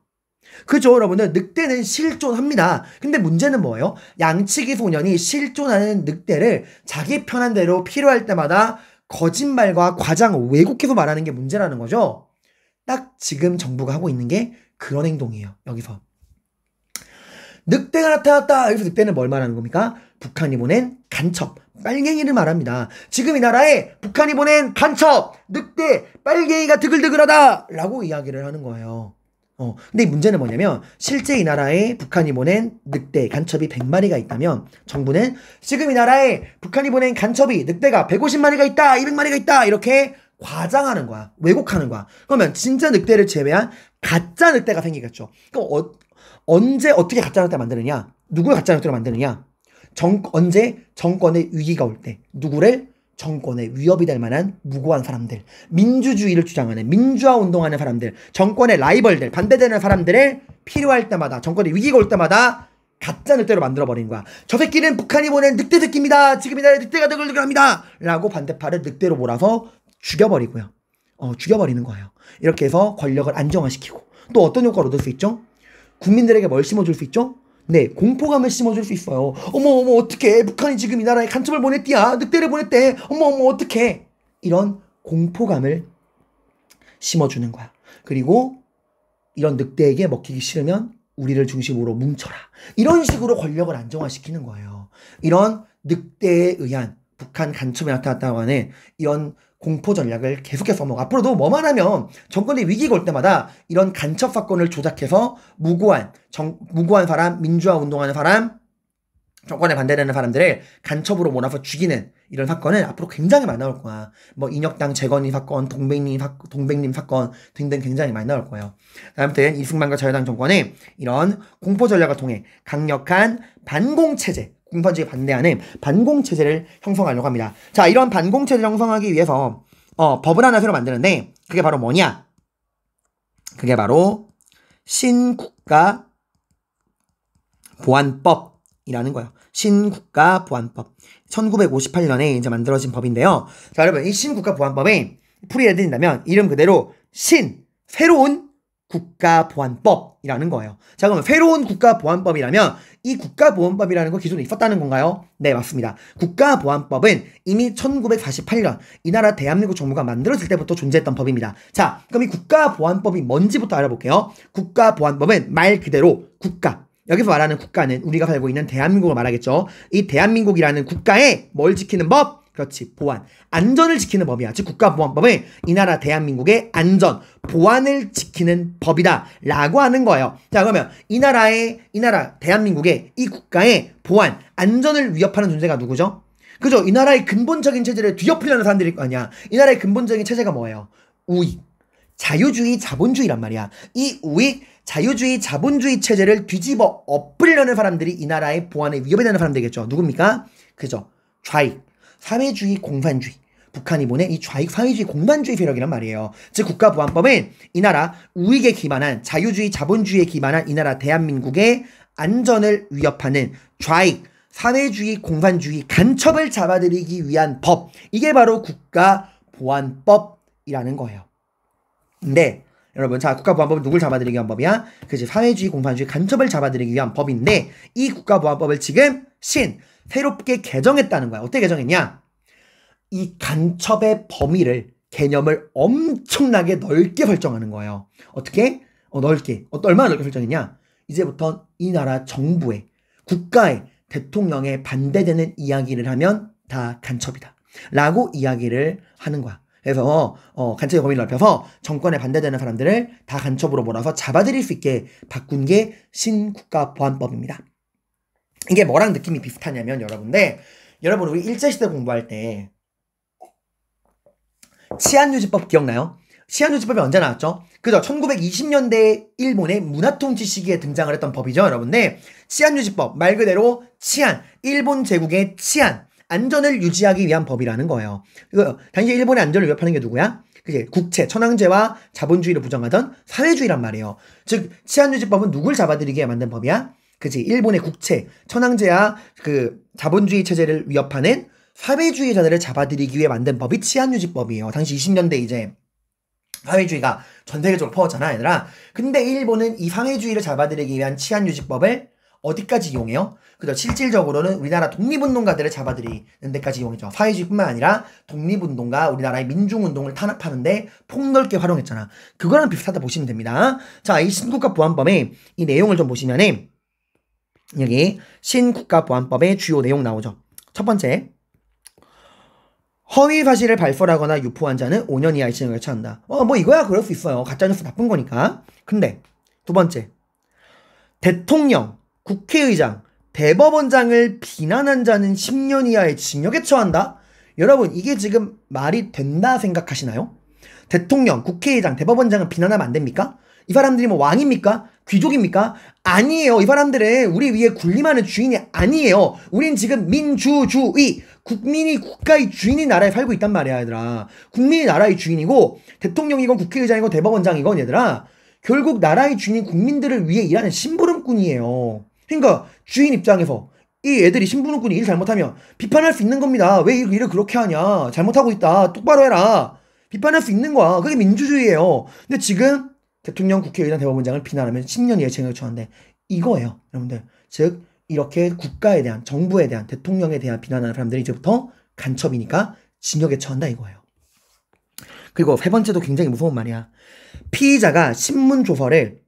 그죠, 여러분들. 늑대는 실존합니다. 근데 문제는 뭐예요? 양치기 소년이 실존하는 늑대를 자기 편한 대로 필요할 때마다 거짓말과 과장, 왜곡해서 말하는 게 문제라는 거죠. 딱 지금 정부가 하고 있는 게 그런 행동이에요. 여기서. 늑대가 나타났다. 여기서 늑대는 뭘 말하는 겁니까? 북한이 보낸 간첩, 빨갱이를 말합니다. 지금 이 나라에 북한이 보낸 간첩, 늑대, 빨갱이가 드글드글하다! 라고 이야기를 하는 거예요. 어, 근데 문제는 뭐냐면 실제 이 나라에 북한이 보낸 늑대 간첩이 100마리가 있다면 정부는 지금 이 나라에 북한이 보낸 간첩이 늑대가 150마리가 있다 200마리가 있다 이렇게 과장하는 거야 왜곡하는 거야 그러면 진짜 늑대를 제외한 가짜 늑대가 생기겠죠 그럼 어, 언제 어떻게 가짜 늑대 를 만드느냐 누구를 가짜 늑대로 만드느냐 정, 언제 정권의 위기가 올 때 누구를 정권의 위협이 될 만한 무고한 사람들, 민주주의를 주장하는 민주화 운동하는 사람들, 정권의 라이벌들, 반대되는 사람들을 필요할 때마다 정권의 위기가 올 때마다 가짜 늑대로 만들어 버린 거야. 저 새끼는 북한이 보낸 늑대 새끼입니다. 지금 이날 늑대가 득글득글합니다.라고 반대파를 늑대로 몰아서 죽여버리고요. 어, 죽여버리는 거예요. 이렇게 해서 권력을 안정화시키고 또 어떤 효과를 얻을 수 있죠? 국민들에게 뭘 심어줄 수 있죠? 네, 공포감을 심어줄 수 있어요. 어머, 어머, 어떡해. 북한이 지금 이 나라에 간첩을 보냈디야. 늑대를 보냈대. 어머, 어머, 어떡해. 이런 공포감을 심어주는 거야. 그리고 이런 늑대에게 먹히기 싫으면 우리를 중심으로 뭉쳐라. 이런 식으로 권력을 안정화시키는 거예요. 이런 늑대에 의한 북한 간첩이 나타났다고 하는 이런 공포 전략을 계속해서 뭐 앞으로도 뭐만 하면 정권의 위기가 올 때마다 이런 간첩 사건을 조작해서 무고한, 정, 무고한 사람, 민주화 운동하는 사람, 정권에 반대되는 사람들을 간첩으로 몰아서 죽이는 이런 사건은 앞으로 굉장히 많이 나올 거야. 뭐 인혁당 재건이 사건, 동백님, 사, 동백님 사건 등등 굉장히 많이 나올 거예요. 아무튼 이승만과 자유당 정권이 이런 공포 전략을 통해 강력한 반공 체제, 공산주의 반대하는 반공체제를 형성하려고 합니다. 자, 이런 반공체제를 형성하기 위해서 어, 법을 하나 새로 만드는데 그게 바로 뭐냐? 그게 바로 신국가 보안법이라는 거예요. 신국가 보안법. 1958년에 이제 만들어진 법인데요. 자, 여러분, 이 신국가 보안법에 풀이를 드린다면 이름 그대로 신, 새로운 국가보안법이라는 거예요. 자, 그러면 새로운 국가보안법이라면 이 국가보안법이라는 거 기존에 있었다는 건가요? 네, 맞습니다. 국가보안법은 이미 1948년 이 나라 대한민국 정부가 만들어질 때부터 존재했던 법입니다. 자, 그럼 이 국가보안법이 뭔지부터 알아볼게요. 국가보안법은 말 그대로 국가, 여기서 말하는 국가는 우리가 살고 있는 대한민국을 말하겠죠. 이 대한민국이라는 국가에 뭘 지키는 법? 그렇지 보안 안전을 지키는 법이야 즉 국가보안법은 이 나라 대한민국의 안전 보안을 지키는 법이다라고 하는 거예요 자 그러면 이 나라의 이 나라 대한민국의 이 국가의 보안 안전을 위협하는 존재가 누구죠 그죠 이 나라의 근본적인 체제를 뒤엎으려는 사람들이거 아니야 이 나라의 근본적인 체제가 뭐예요 우익 자유주의 자본주의란 말이야 이 우익 자유주의 자본주의 체제를 뒤집어 엎으려는 사람들이 이 나라의 보안에 위협이 되는 사람들이겠죠 누굽니까 그죠 좌익 사회주의 공산주의 북한이 보낸 이 좌익 사회주의 공산주의 세력이란 말이에요. 즉 국가보안법은 이 나라 우익에 기반한 자유주의 자본주의에 기반한 이 나라 대한민국의 안전을 위협하는 좌익 사회주의 공산주의 간첩을 잡아들이기 위한 법 이게 바로 국가보안법이라는 거예요. 근데 여러분 자 국가보안법은 누굴 잡아들이기 위한 법이야? 그지 사회주의 공산주의 간첩을 잡아들이기 위한 법인데 이 국가보안법을 지금 신 새롭게 개정했다는 거야. 어떻게 개정했냐? 이 간첩의 범위를 개념을 엄청나게 넓게 설정하는 거예요. 어떻게? 어, 넓게. 어, 얼마나 넓게 설정했냐? 이제부터 이 나라 정부의 국가의 대통령에 반대되는 이야기를 하면 다 간첩이다. 라고 이야기를 하는 거야. 그래서 어, 간첩의 범위를 넓혀서 정권에 반대되는 사람들을 다 간첩으로 몰아서 잡아들일 수 있게 바꾼 게 신국가보안법입니다. 이게 뭐랑 느낌이 비슷하냐면 여러분들 여러분 우리 일제시대 공부할 때 치안유지법 기억나요? 치안유지법이 언제 나왔죠? 그죠? 1920년대 일본의 문화통치 시기에 등장을 했던 법이죠, 여러분들. 치안유지법, 말 그대로 치안, 일본 제국의 치안, 안전을 유지하기 위한 법이라는 거예요. 이거, 당시 일본의 안전을 위협하는 게 누구야? 그게 국채, 천황제와 자본주의를 부정하던 사회주의란 말이에요. 즉, 치안유지법은 누굴 잡아들이게 만든 법이야? 그지 일본의 국채, 천황제야그 자본주의 체제를 위협하는 사회주의자들을 잡아들이기 위해 만든 법이 치안유지법이에요. 당시 20년대 이제 사회주의가 전 세계적으로 퍼졌잖아, 얘들아. 근데 일본은 이 사회주의를 잡아들이기 위한 치안유지법을 어디까지 이용해요? 그죠? 실질적으로는 우리나라 독립운동가들을 잡아들이는 데까지 이용했죠. 사회주의뿐만 아니라 독립운동가, 우리나라의 민중운동을 탄압하는데 폭넓게 활용했잖아. 그거랑 비슷하다 보시면 됩니다. 자, 이 신국가 보안법의이 내용을 좀 보시면은 여기 신국가보안법의 주요 내용 나오죠. 첫 번째, 허위 사실을 발설하거나 유포한 자는 5년 이하의 징역을 처한다. 어, 뭐 이거야 그럴 수 있어요. 가짜뉴스 나쁜 거니까. 근데 두 번째, 대통령, 국회의장, 대법원장을 비난한 자는 10년 이하의 징역에 처한다. 여러분 이게 지금 말이 된다 생각하시나요? 대통령, 국회의장, 대법원장을 비난하면 안 됩니까? 이 사람들이 뭐 왕입니까? 귀족입니까? 아니에요. 이 사람들의 우리 위에 군림하는 주인이 아니에요. 우린 지금 민주주의, 국민이 국가의 주인인 나라에 살고 있단 말이야, 얘들아. 국민이 나라의 주인이고, 대통령이건 국회의장이건 대법원장이건 얘들아. 결국 나라의 주인인 국민들을 위해 일하는 심부름꾼이에요. 그러니까 주인 입장에서 이 애들이 심부름꾼이 일 잘못하면 비판할 수 있는 겁니다. 왜 일을 그렇게 하냐. 잘못하고 있다. 똑바로 해라. 비판할 수 있는 거야. 그게 민주주의예요. 근데 지금 대통령 국회의원 대법원장을 비난하면 10년 예체형을 처한데 이거예요, 여러분들. 즉 이렇게 국가에 대한 정부에 대한 대통령에 대한 비난하는 사람들이 이제부터 간첩이니까 징역에 처한다 이거예요. 그리고 세 번째도 굉장히 무서운 말이야. 피의자가 신문 조서를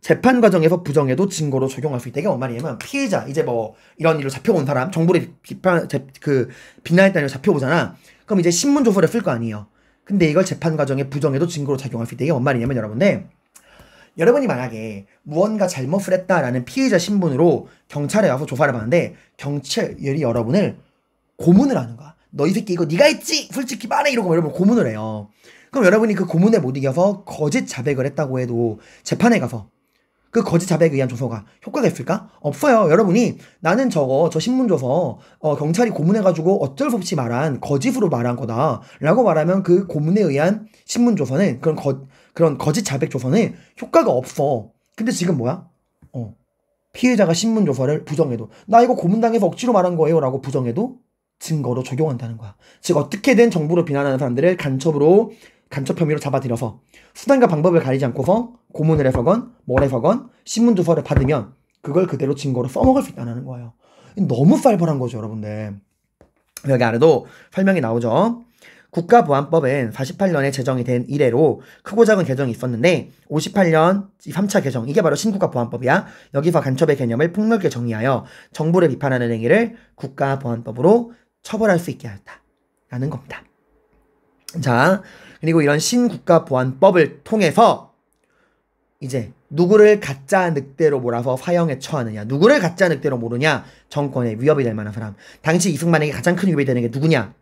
재판 과정에서 부정해도 증거로 적용할 수 있다. 이게 뭔 말이냐면 피해자 이제 뭐 이런 일로 잡혀온 사람 정부를 비판 그 비난했다는 걸 잡혀오잖아. 그럼 이제 신문 조서를 쓸 거 아니에요. 근데 이걸 재판 과정에 부정에도 증거로 작용할 수 있다. 이게 뭔 말이냐면 여러분들 여러분이 만약에 무언가 잘못을 했다라는 피의자 신분으로 경찰에 와서 조사를 받는데 경찰이 여러분을 고문을 하는 거야. 너 이 새끼 이거 네가 했지? 솔직히 말해 이러고 여러분 고문을 해요. 그럼 여러분이 그 고문에 못 이겨서 거짓 자백을 했다고 해도 재판에 가서 그 거짓 자백에 의한 조서가 효과가 있을까? 없어요. 여러분이 나는 저거 저 신문 조서 어, 경찰이 고문해가지고 어쩔 수 없이 말한 거짓으로 말한 거다라고 말하면 그 고문에 의한 신문 조서는 그런 거 그런 거짓 자백 조서는 효과가 없어. 근데 지금 뭐야? 어, 피해자가 신문 조서를 부정해도 나 이거 고문당해서 억지로 말한 거예요라고 부정해도 증거로 적용한다는 거야. 즉 어떻게든 정부로 비난하는 사람들을 간첩으로 간첩 혐의로 잡아들여서 수단과 방법을 가리지 않고서 고문을 해서건 뭘 해서건 신문 조서를 받으면 그걸 그대로 증거로 써먹을 수 있다는 거예요. 너무 살벌한 거죠, 여러분들. 여기 아래도 설명이 나오죠. 국가보안법은 48년에 제정이 된 이래로 크고 작은 개정이 있었는데 58년 3차 개정 이게 바로 신국가보안법이야 여기서 간첩의 개념을 폭넓게 정의하여 정부를 비판하는 행위를 국가보안법으로 처벌할 수 있게 하였다라는 겁니다. 자 그리고 이런 신국가 보안법을 통해서 이제 누구를 가짜 늑대로 몰아서 사형에 처하느냐, 누구를 가짜 늑대로 모르냐, 정권에 위협이 될 만한 사람. 당시 이승만에게 가장 큰 위협이 되는 게 누구냐?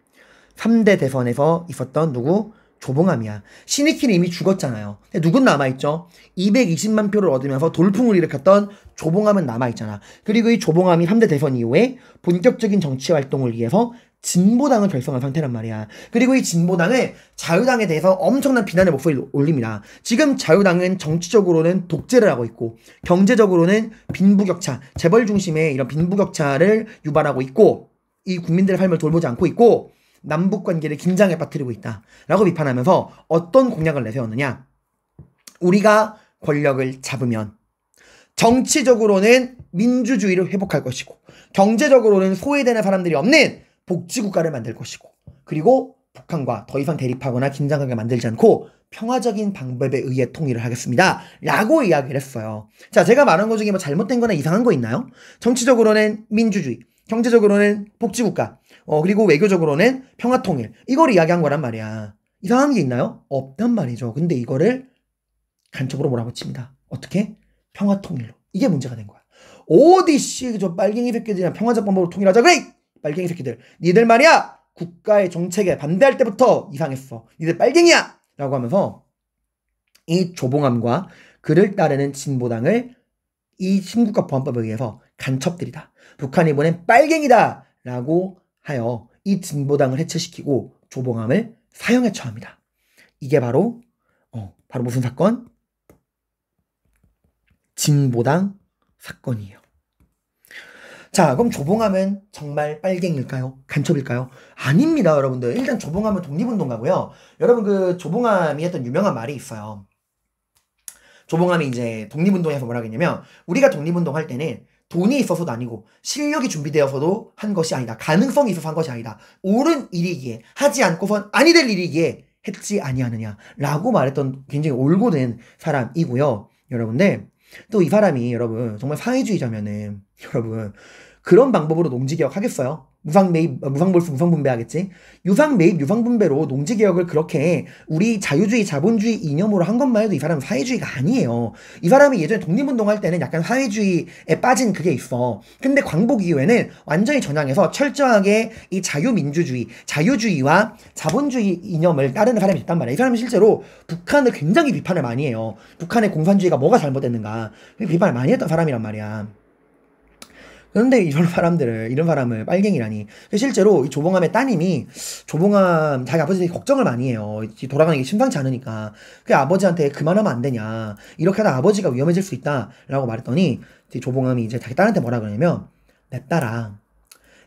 3대 대선에서 있었던 누구? 조봉암이야. 신익희는 이미 죽었잖아요. 근데 누군 남아있죠? 220만 표를 얻으면서 돌풍을 일으켰던 조봉암은 남아있잖아. 그리고 이 조봉암이 3대 대선 이후에 본격적인 정치 활동을 위해서 진보당을 결성한 상태란 말이야. 그리고 이 진보당은 자유당에 대해서 엄청난 비난의 목소리를 올립니다. 지금 자유당은 정치적으로는 독재를 하고 있고 경제적으로는 빈부격차, 재벌 중심의 이런 빈부격차를 유발하고 있고 이 국민들의 삶을 돌보지 않고 있고 남북 관계를 긴장에 빠뜨리고 있다라고 비판하면서 어떤 공약을 내세웠느냐? 우리가 권력을 잡으면 정치적으로는 민주주의를 회복할 것이고 경제적으로는 소외되는 사람들이 없는 복지국가를 만들 것이고 그리고 북한과 더 이상 대립하거나 긴장하게 만들지 않고 평화적인 방법에 의해 통일을 하겠습니다. 라고 이야기를 했어요. 자, 제가 말한 것 중에 뭐 잘못된 거나 이상한 거 있나요? 정치적으로는 민주주의, 경제적으로는 복지국가, 어, 그리고 외교적으로는 평화통일. 이걸 이야기한 거란 말이야. 이상한 게 있나요? 없단 말이죠. 근데 이거를 간첩으로 뭐라고 칩니다. 어떻게? 평화통일로. 이게 문제가 된 거야. 어디 씨, 그 저 빨갱이 새끼들이랑 평화적 방법으로 통일하자. 그래! 빨갱이 새끼들. 니들 말이야! 국가의 정책에 반대할 때부터 이상했어. 니들 빨갱이야! 라고 하면서 이 조봉암과 그를 따르는 진보당을 이 신국가 보안법에 의해서 간첩들이다. 북한이 번엔 빨갱이다! 라고 하여 이 진보당을 해체시키고 조봉암을 사형에 처합니다. 이게 바로, 어, 바로 무슨 사건? 진보당 사건이에요. 자, 그럼 조봉암은 정말 빨갱일까요? 간첩일까요? 아닙니다, 여러분들. 일단 조봉암은 독립운동가고요. 여러분 그조봉암이 했던 유명한 말이 있어요. 조봉암이 이제 독립운동에서 뭐라 그냐면 우리가 독립운동 할 때는 돈이 있어서도 아니고 실력이 준비되어서도 한 것이 아니다. 가능성이 있어서 한 것이 아니다. 옳은 일이기에 하지 않고선 아니 될 일이기에 했지 아니하느냐라고 말했던 굉장히 올고 된 사람이고요. 여러분들 또이 사람이 여러분 정말 사회주의자면은 여러분 그런 방법으로 농지개혁 하겠어요? 무상 매입, 아, 무상 몰수, 무상 분배하겠지. 유상 매입, 유상 분배로 농지 개혁을 그렇게 우리 자유주의, 자본주의 이념으로 한 것만 해도 이 사람은 사회주의가 아니에요. 이 사람이 예전에 독립운동할 때는 약간 사회주의에 빠진 그게 있어. 근데 광복 이후에는 완전히 전향해서 철저하게 이 자유민주주의, 자유주의와 자본주의 이념을 따르는 사람이 됐단 말이야. 이 사람은 실제로 북한을 굉장히 비판을 많이 해요. 북한의 공산주의가 뭐가 잘못됐는가 비판을 많이 했던 사람이란 말이야. 그런데 이런 사람들을 이런 사람을 빨갱이라니 실제로 이 조봉암의 따님이 조봉암 자기 아버지 되게 걱정을 많이 해요 돌아가는 게 심상치 않으니까 그 아버지한테 그만하면 안 되냐 이렇게 하다 아버지가 위험해질 수 있다라고 말했더니 조봉암이 이제 자기 딸한테 뭐라 그러냐면 내 딸아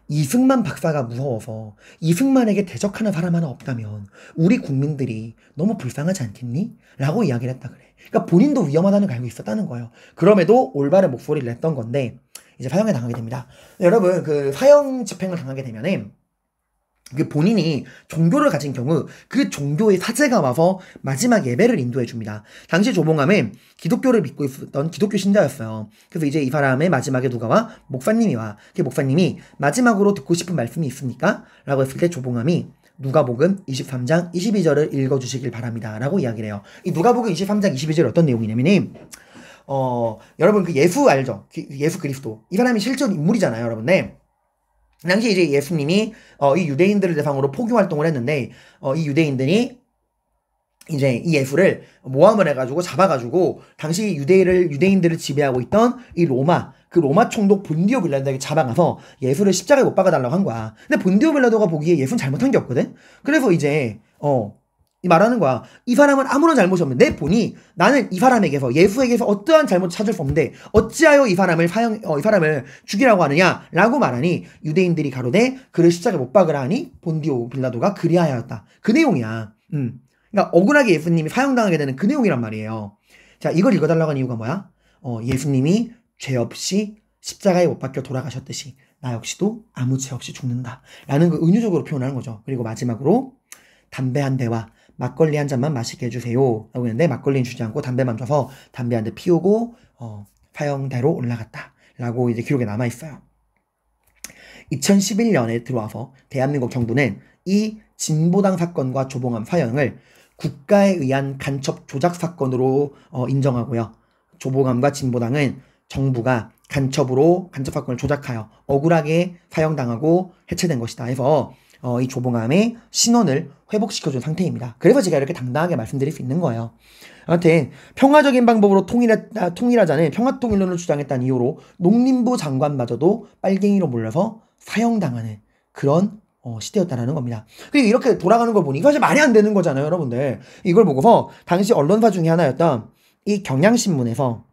이승만 박사가 무서워서 이승만에게 대적하는 사람 하나 없다면 우리 국민들이 너무 불쌍하지 않겠니? 라고 이야기를 했다 그래. 그러니까 본인도 위험하다는 걸 알고 있었다는 거예요. 그럼에도 올바른 목소리를 냈던 건데 이제 사형에 당하게 됩니다. 여러분 그 사형 집행을 당하게 되면은 그 본인이 종교를 가진 경우 그 종교의 사제가 와서 마지막 예배를 인도해 줍니다. 당시 조봉암은 기독교를 믿고 있었던 기독교 신자였어요. 그래서 이제 이 사람의 마지막에 누가 와? 목사님이 와. 그 목사님이 마지막으로 듣고 싶은 말씀이 있습니까? 라고 했을 때 조봉암이 누가복음 23장 22절을 읽어주시길 바랍니다. 라고 이야기를 해요. 이 누가복음 23장 2 2절 어떤 내용이냐면은 어, 여러분 그 예수 알죠? 그 예수 그리스도. 이 사람이 실존 인물이잖아요, 여러분. 네. 그 당시 이제 예수님이 어, 이 유대인들을 대상으로 포교 활동을 했는데 어, 이 유대인들이 이제 이 예수를 모함을 해가지고 잡아가지고 당시 유대인을 유대인들을 지배하고 있던 이 로마 그 로마 총독 본디오 빌라도에게 잡아가서 예수를 십자가에 못 박아달라고 한 거야. 근데 본디오 빌라도가 보기에 예수는 잘못한 게 없거든. 그래서 이제 어 말하는 거야. 이 사람은 아무런 잘못이 없는데 내 보니 나는 이 사람에게서 예수에게서 어떠한 잘못 을 찾을 수 없는데 어찌하여 이 사람을 사형 어, 이 사람을 죽이라고 하느냐라고 말하니 유대인들이 가로되 그를 십자가에 못 박으라 하니 본디오 빌라도가 그리하였다. 그 내용이야. 음. 그러니까 억울하게 예수님이 사형당하게 되는 그 내용이란 말이에요. 자 이걸 읽어달라고 한 이유가 뭐야? 어, 예수님이 죄 없이 십자가에 못 박혀 돌아가셨듯이 나 역시도 아무 죄 없이 죽는다라는 그 은유적으로 표현하는 거죠. 그리고 마지막으로 담배 한 대와 막걸리 한 잔만 맛있게 해주세요. 라고 했는데 막걸리는 주지 않고 담배만 줘서 담배 한 대 피우고 어, 화영대로 올라갔다. 라고 이제 기록에 남아있어요. 2011년에 들어와서 대한민국 정부는 이 진보당 사건과 조봉암 사형을 국가에 의한 간첩 조작 사건으로 어, 인정하고요. 조봉암과 진보당은 정부가 간첩으로 간첩 사건을 조작하여 억울하게 사형당하고 해체된 것이다 해서 어, 이 조봉암의 신원을 회복시켜준 상태입니다. 그래서 제가 이렇게 당당하게 말씀드릴 수 있는 거예요. 아무튼 평화적인 방법으로 통일했다, 아, 통일하자는 평화통일론을 주장했다는 이유로 농림부 장관마저도 빨갱이로 몰려서 사형당하는 그런 어, 시대였다라는 겁니다. 그리고 이렇게 돌아가는 걸 보니 사실 말이 안 되는 거잖아요, 여러분들. 이걸 보고서 당시 언론사 중에 하나였던 이 경향신문에서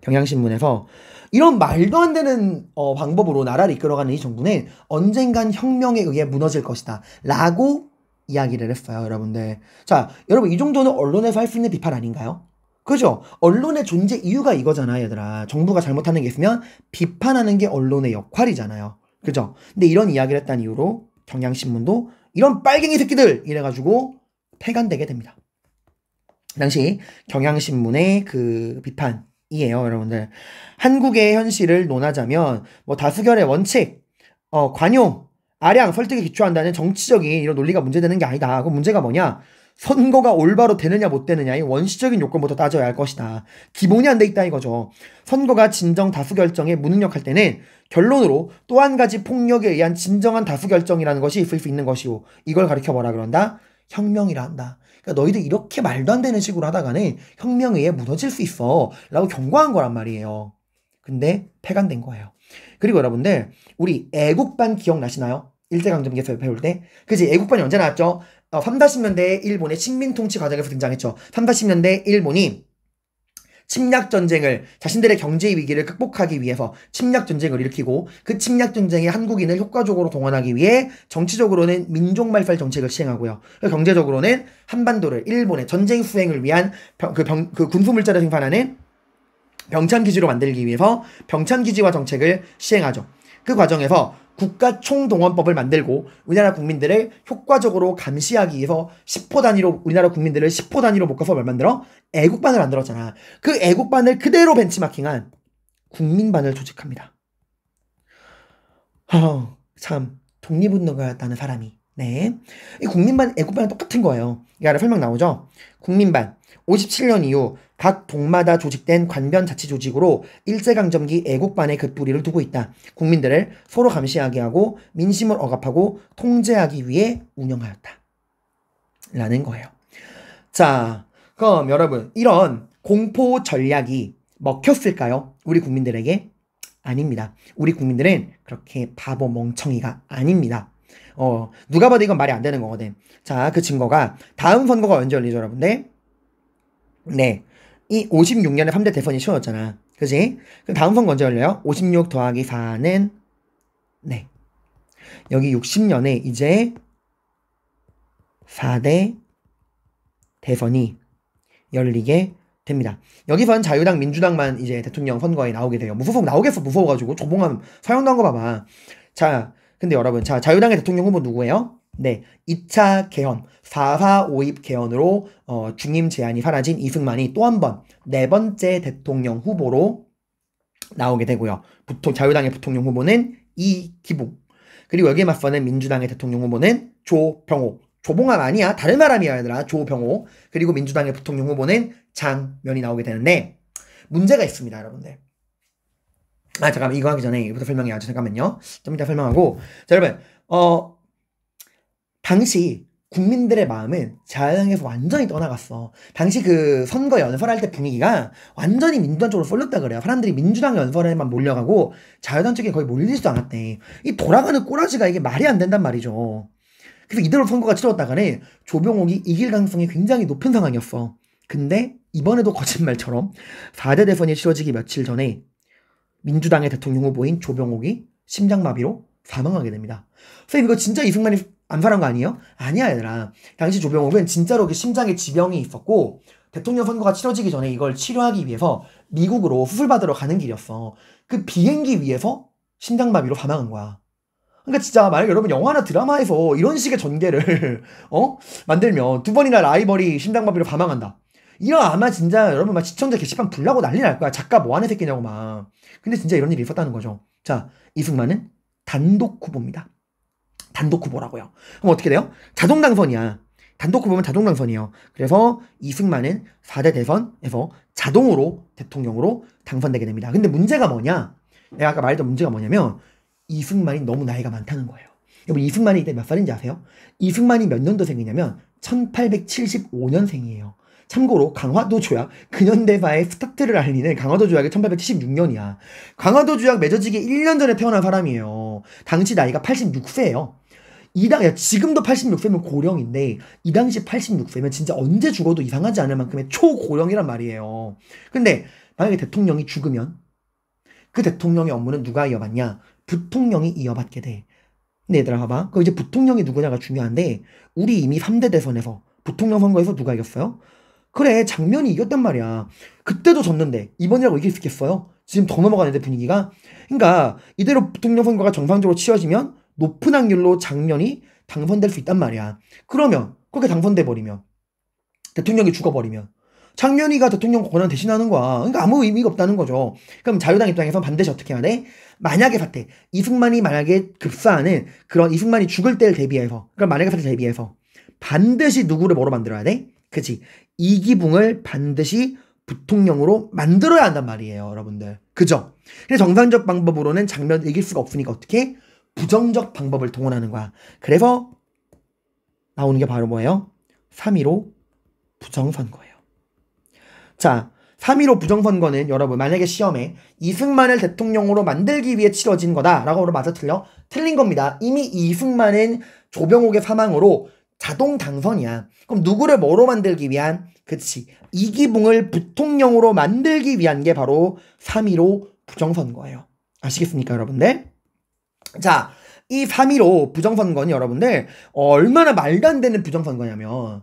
경향신문에서 이런 말도 안 되는 어, 방법으로 나라를 이끌어가는 이 정부는 언젠간 혁명에 의해 무너질 것이다. 라고 이야기를 했어요, 여러분들. 자, 여러분, 이 정도는 언론에서 할 수 있는 비판 아닌가요? 그죠? 언론의 존재 이유가 이거잖아, 얘들아. 정부가 잘못하는 게 있으면 비판하는 게 언론의 역할이잖아요. 그죠? 근데 이런 이야기를 했다는 이유로 경향신문도 이런 빨갱이 새끼들! 이래가지고 폐간되게 됩니다. 당시 경향신문의 그 비판, 이에요, 여러분들. 한국의 현실을 논하자면 뭐 다수결의 원칙, 어, 관용, 아량, 설득에 기초한다는 정치적인 이런 논리가 문제되는 게 아니다. 그 문제가 뭐냐? 선거가 올바로 되느냐 못 되느냐 의 원시적인 요건부터 따져야 할 것이다. 기본이 안 돼 있다 이거죠. 선거가 진정 다수 결정에 무능력할 때는 결론으로 또 한 가지 폭력에 의한 진정한 다수 결정이라는 것이 있을 수 있는 것이오. 이걸 가르쳐 뭐라 그런다? 혁명이라 한다. 그러니까 너희들 이렇게 말도 안 되는 식으로 하다가는 혁명에 무너질 수 있어. 라고 경고한 거란 말이에요. 근데 폐간된 거예요. 그리고 여러분들, 우리 애국반 기억나시나요? 일제강점기에서 배울 때. 그지? 애국반이 언제 나왔죠? 어, 3, 40년대 일본의 식민통치 과정에서 등장했죠. 3, 40년대 일본이 침략 전쟁을 자신들의 경제 위기를 극복하기 위해서 침략 전쟁을 일으키고 그 침략 전쟁에 한국인을 효과적으로 동원하기 위해 정치적으로는 민족 말살 정책을 시행하고요. 경제적으로는 한반도를 일본의 전쟁 수행을 위한 병, 그, 병, 그 군수 물자를 생산하는 병창 기지로 만들기 위해서 병창 기지화 정책을 시행하죠. 그 과정에서 국가 총동원법을 만들고 우리나라 국민들을 효과적으로 감시하기 위해서 10호 단위로 우리나라 국민들을 10호 단위로 묶어서 뭘 만들어? 애국반을 만들었잖아. 그 애국반을 그대로 벤치마킹한 국민반을 조직합니다. 어, 참 독립운동가였다는 사람이 네. 이 국민반 애국반은 똑같은 거예요. 이 아래 설명 나오죠? 국민반 57년 이후 각 동마다 조직된 관변 자치 조직으로 일제강점기 애국반의 그뿌리를 두고 있다. 국민들을 서로 감시하게 하고 민심을 억압하고 통제하기 위해 운영하였다. 라는 거예요. 자, 그럼 여러분, 이런 공포 전략이 먹혔을까요? 우리 국민들에게? 아닙니다. 우리 국민들은 그렇게 바보 멍청이가 아닙니다. 어, 누가 봐도 이건 말이 안 되는 거거든. 자, 그 증거가 다음 선거가 언제 열리죠, 여러분들? 네. 이 56년에 3대 대선이 치러졌잖아. 그지? 그 다음 선 언제 열려요? 56 더하기 4는 네. 여기 60년에 이제 4대 대선이 열리게 됩니다. 여기선 자유당, 민주당만 이제 대통령 선거에 나오게 돼요. 무소속 나오겠어, 무서워가지고. 조봉함 사용도한 거 봐봐. 자, 근데 여러분, 자, 자유당의 대통령 후보 누구예요? 네, 2차 개헌, 4 4 5 2 개헌으로 어, 중임 제한이 사라진 이승만이 또 한 번 네 번째 대통령 후보로 나오게 되고요. 부통, 자유당의 부통령 후보는 이기봉, 그리고 여기에 맞서는 민주당의 대통령 후보는 조병호. 조봉암 아니야, 다른 사람이야 얘들아, 조병호. 그리고 민주당의 부통령 후보는 장면이 나오게 되는데 문제가 있습니다, 여러분들. 아 잠깐만 이거 하기 전에 이부터 설명해야죠. 잠깐만요. 좀 이따 설명하고 자 여러분 어 당시 국민들의 마음은 자향에서 완전히 떠나갔어. 당시 그 선거 연설할 때 분위기가 완전히 민주당 쪽으로 쏠렸다 그래요. 사람들이 민주당 연설에만 몰려가고 자유당 쪽에 거의 몰리지도 않았대. 이 돌아가는 꼬라지가 이게 말이 안 된단 말이죠. 그래서 이대로 선거가 치러졌다가는 조병옥이 이길 가능성이 굉장히 높은 상황이었어. 근데 이번에도 거짓말처럼 4대 대선이 치러지기 며칠 전에 민주당의 대통령 후보인 조병옥이 심장마비로 사망하게 됩니다. 선생님 이거 진짜 이승만이 안살한거 아니에요? 아니야 얘들아. 당시 조병옥은 진짜로 그 심장에 지병이 있었고 대통령 선거가 치러지기 전에 이걸 치료하기 위해서 미국으로 수술받으러 가는 길이었어. 그 비행기 위에서 심장마비로 사망한 거야. 그러니까 진짜 만약 여러분 영화나 드라마에서 이런 식의 전개를 (laughs) 어 만들면 두 번이나 라이벌이 심장마비로 사망한다. 이런 아마 진짜 여러분 막 시청자 게시판 불나고 난리 날 거야. 작가 뭐 하는 새끼냐고 막. 근데 진짜 이런 일이 있었다는 거죠. 자 이승만은 단독 후보입니다. 단독 후보라고요. 그럼 어떻게 돼요? 자동 당선이야. 단독 후보면 자동 당선이에요. 그래서 이승만은 4대 대선에서 자동으로 대통령으로 당선되게 됩니다. 근데 문제가 뭐냐? 내가 아까 말했던 문제가 뭐냐면 이승만이 너무 나이가 많다는 거예요. 여러분 이승만이 이때 몇 살인지 아세요? 이승만이 몇 년도생이냐면 1875년생이에요. 참고로 강화도 조약 근현대사의 스타트를 알리는 강화도 조약이 1876년이야. 강화도 조약 맺어지기 1년 전에 태어난 사람이에요. 당시 나이가 86세예요. 이 당, 지금도 86세면 고령인데, 이 당시 86세면 진짜 언제 죽어도 이상하지 않을 만큼의 초고령이란 말이에요. 근데, 만약에 대통령이 죽으면, 그 대통령의 업무는 누가 이어받냐? 부통령이 이어받게 돼. 근데 얘들아, 봐봐. 그 이제 부통령이 누구냐가 중요한데, 우리 이미 3대 대선에서, 부통령 선거에서 누가 이겼어요? 그래, 장면이 이겼단 말이야. 그때도 졌는데, 이번이라고 이길 수 있겠어요? 지금 더 넘어가는데 분위기가? 그러니까, 이대로 부통령 선거가 정상적으로 치워지면 높은 확률로 장면이 당선될 수 있단 말이야. 그러면 그렇게 당선돼 버리면 대통령이 죽어버리면 장면이가 대통령 권한 대신하는 거야. 그러니까 아무 의미가 없다는 거죠. 그럼 자유당 입장에서 반드시 어떻게 해야 돼? 만약에 사태, 이승만이 만약에 급사하는 그런 이승만이 죽을 때를 대비해서, 그럼 그러니까 만약에 사태 대비해서 반드시 누구를 뭐로 만들어야 돼? 그치? 이기붕을 반드시 부통령으로 만들어야 한단 말이에요, 여러분들. 그죠? 근데 정상적 방법으로는 장면 을 이길 수가 없으니까 어떻게? 해? 부정적 방법을 동원하는 거야. 그래서 나오는 게 바로 뭐예요? 3.15 부정선거예요. 자, 3.15 부정선거는 여러분 만약에 시험에 이승만을 대통령으로 만들기 위해 치러진 거다라고 맞아 틀려? 틀린 겁니다. 이미 이승만은 조병옥의 사망으로 자동 당선이야. 그럼 누구를 뭐로 만들기 위한? 그치. 이기붕을 부통령으로 만들기 위한 게 바로 3.15 부정선거예요. 아시겠습니까 여러분들? 자, 이3위로 부정선거는 여러분들 어, 얼마나 말도 안 되는 부정선거냐면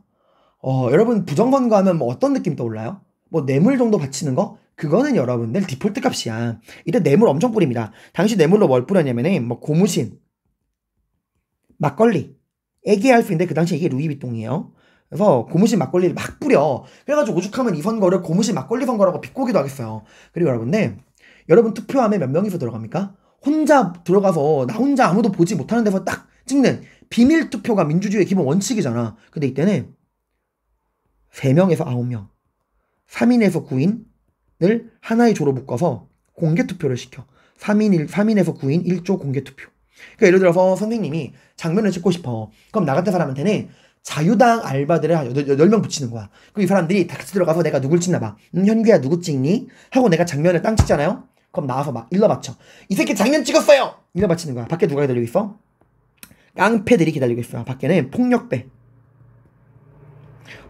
어, 여러분 부정선거 하면 뭐 어떤 느낌 떠올라요? 뭐 뇌물 정도 바치는 거? 그거는 여러분들 디폴트 값이야. 이때 뇌물 엄청 뿌립니다. 당시 뇌물로 뭘 뿌렸냐면은 뭐 고무신, 막걸리, 애기 알프인데 그 당시 이게 루이비통이에요. 그래서 고무신 막걸리를 막 뿌려. 그래가지고 오죽하면 이 선거를 고무신 막걸리 선거라고 비꼬기도 하겠어요. 그리고 여러분들 여러분 투표함에 몇 명이서 들어갑니까? 혼자 들어가서 나 혼자 아무도 보지 못하는 데서 딱 찍는 비밀 투표가 민주주의의 기본 원칙이잖아. 근데 이때는 3명에서 9명, 3인에서 9인을 하나의 조로 묶어서 공개 투표를 시켜. 3인, 3인에서 9인 1조 공개 투표. 그러니까 예를 들어서 선생님이 장면을 찍고 싶어. 그럼 나 같은 사람한테는 자유당 알바들을 한0명 붙이는 거야. 그럼 이 사람들이 다 같이 들어가서 내가 누굴 찍나 봐. 음, 현규야, 누구 찍니? 하고 내가 장면을 땅 찍잖아요? 그럼 나와서 막 일러 맞춰. 이 새끼 작년 찍었어요. 일러 맞히는 거야. 밖에 누가 기다리고 있어? 깡패들이 기다리고 있어. 밖에는 폭력배.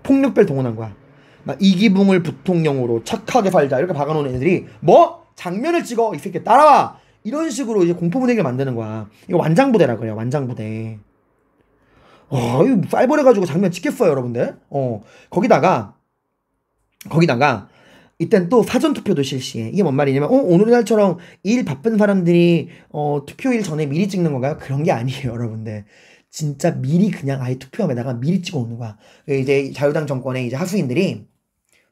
폭력배를 동원한 거야. 막 이기붕을 부통령으로 착하게 살자 이렇게 박아놓은 애들이 뭐 장면을 찍어 이 새끼 따라와 이런 식으로 이제 공포 분위기를 만드는 거야. 이거 완장부대라 그래요. 완장부대. 어, 이거 쌀벌해가지고 장면 찍겠어요, 여러분들. 어, 거기다가 거기다가 이땐 또 사전 투표도 실시해. 이게 뭔 말이냐면, 어, 오늘날처럼 일 바쁜 사람들이 어, 투표일 전에 미리 찍는 건가요? 그런 게 아니에요, (laughs) 여러분들. 진짜 미리 그냥 아예 투표함에다가 미리 찍어 오는 거야. 그 이제 자유당 정권의 이제 하수인들이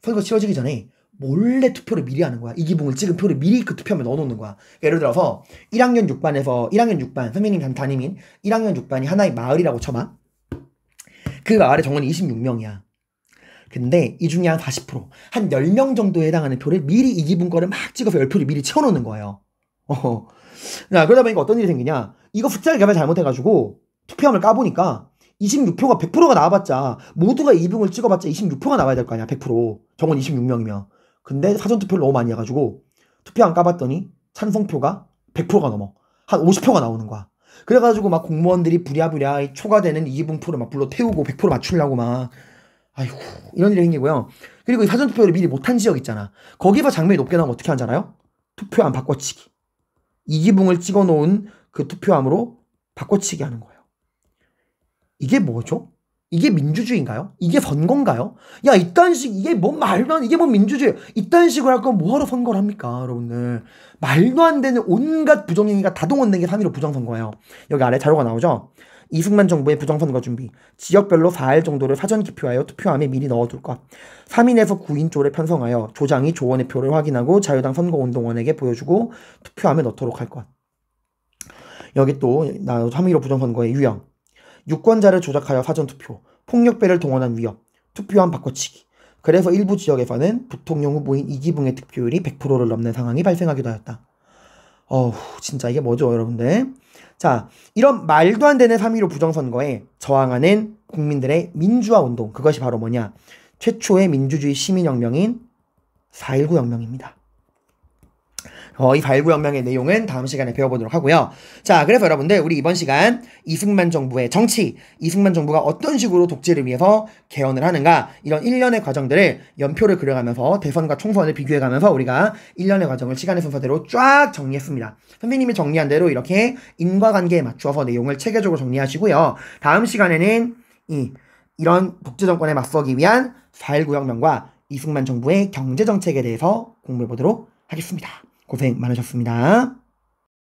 선거 치러지기 전에 몰래 투표를 미리 하는 거야. 이기붕을 찍은 표를 미리 그 투표함에 넣어놓는 거야. 그러니까 예를 들어서 1학년 6반에서 1학년 6반 선생님 담임인 1학년 6반이 하나의 마을이라고 쳐봐. 그 마을에 정원이 26명이야. 근데 이 중에 한 40%, 한 10명 정도에 해당하는 표를 미리 이 기분 거를 막 찍어서 10표를 미리 채워놓는 거예요. (laughs) 어. 그러다 보니까 어떤 일이 생기냐. 이거 숫자를 개발 잘못해가지고 투표함을 까보니까 26표가 100%가 나와봤자 모두가 2분을 찍어봤자 26표가 나와야 될 거 아니야 100% 정원 26명이면 근데 사전투표를 너무 많이 해가지고 투표 함 까봤더니 찬성표가 100%가 넘어 한 50표가 나오는 거야 그래가지고 막 공무원들이 부랴부랴 초과되는 이기분표를 막 불러 태우고 100% 맞추려고 막 아이고 이런 일이 생기고요. 그리고 사전 투표를 미리 못한 지역 있잖아. 거기서 장면이 높게 나오면 어떻게 하잖아요 투표함 바꿔치기. 이기붕을 찍어놓은 그 투표함으로 바꿔치기 하는 거예요. 이게 뭐죠? 이게 민주주의인가요? 이게 선거인가요? 야 이딴 식 이게 뭔 말도 안 이게 뭔 민주주의 이딴 식으로 할 거면 뭐하러 선거를 합니까 여러분들 말도 안 되는 온갖 부정행위가 다 동원된 게3.15 부정선거예요 여기 아래 자료가 나오죠 이승만 정부의 부정선거 준비, 지역별로 4일 정도를 사전 기표하여 투표함에 미리 넣어둘 것, 3인에서 9인 조를 편성하여 조장이 조원의 표를 확인하고 자유당 선거운동원에게 보여주고 투표함에 넣도록 할 것. 여기 또나3.15 부정선거의 유형, 유권자를 조작하여 사전 투표, 폭력배를 동원한 위협, 투표함 바꿔치기, 그래서 일부 지역에서는 부통령 후보인 이기붕의 득표율이 100%를 넘는 상황이 발생하기도 하였다. 어우, 진짜 이게 뭐죠, 여러분들? 자, 이런 말도 안 되는 3.15 부정선거에 저항하는 국민들의 민주화 운동, 그것이 바로 뭐냐? 최초의 민주주의 시민혁명인 4.19 혁명입니다. 어, 이 발구연명의 내용은 다음 시간에 배워보도록 하고요. 자, 그래서 여러분들 우리 이번 시간 이승만 정부의 정치, 이승만 정부가 어떤 식으로 독재를 위해서 개헌을 하는가 이런 1년의 과정들을 연표를 그려가면서 대선과 총선을 비교해가면서 우리가 1년의 과정을 시간의 순서대로 쫙 정리했습니다. 선생님이 정리한 대로 이렇게 인과관계에 맞추어서 내용을 체계적으로 정리하시고요. 다음 시간에는 이 이런 독재 정권에 맞서기 위한 4.19 혁명과 이승만 정부의 경제 정책에 대해서 공부해 보도록 하겠습니다. 고생 많으셨습니다.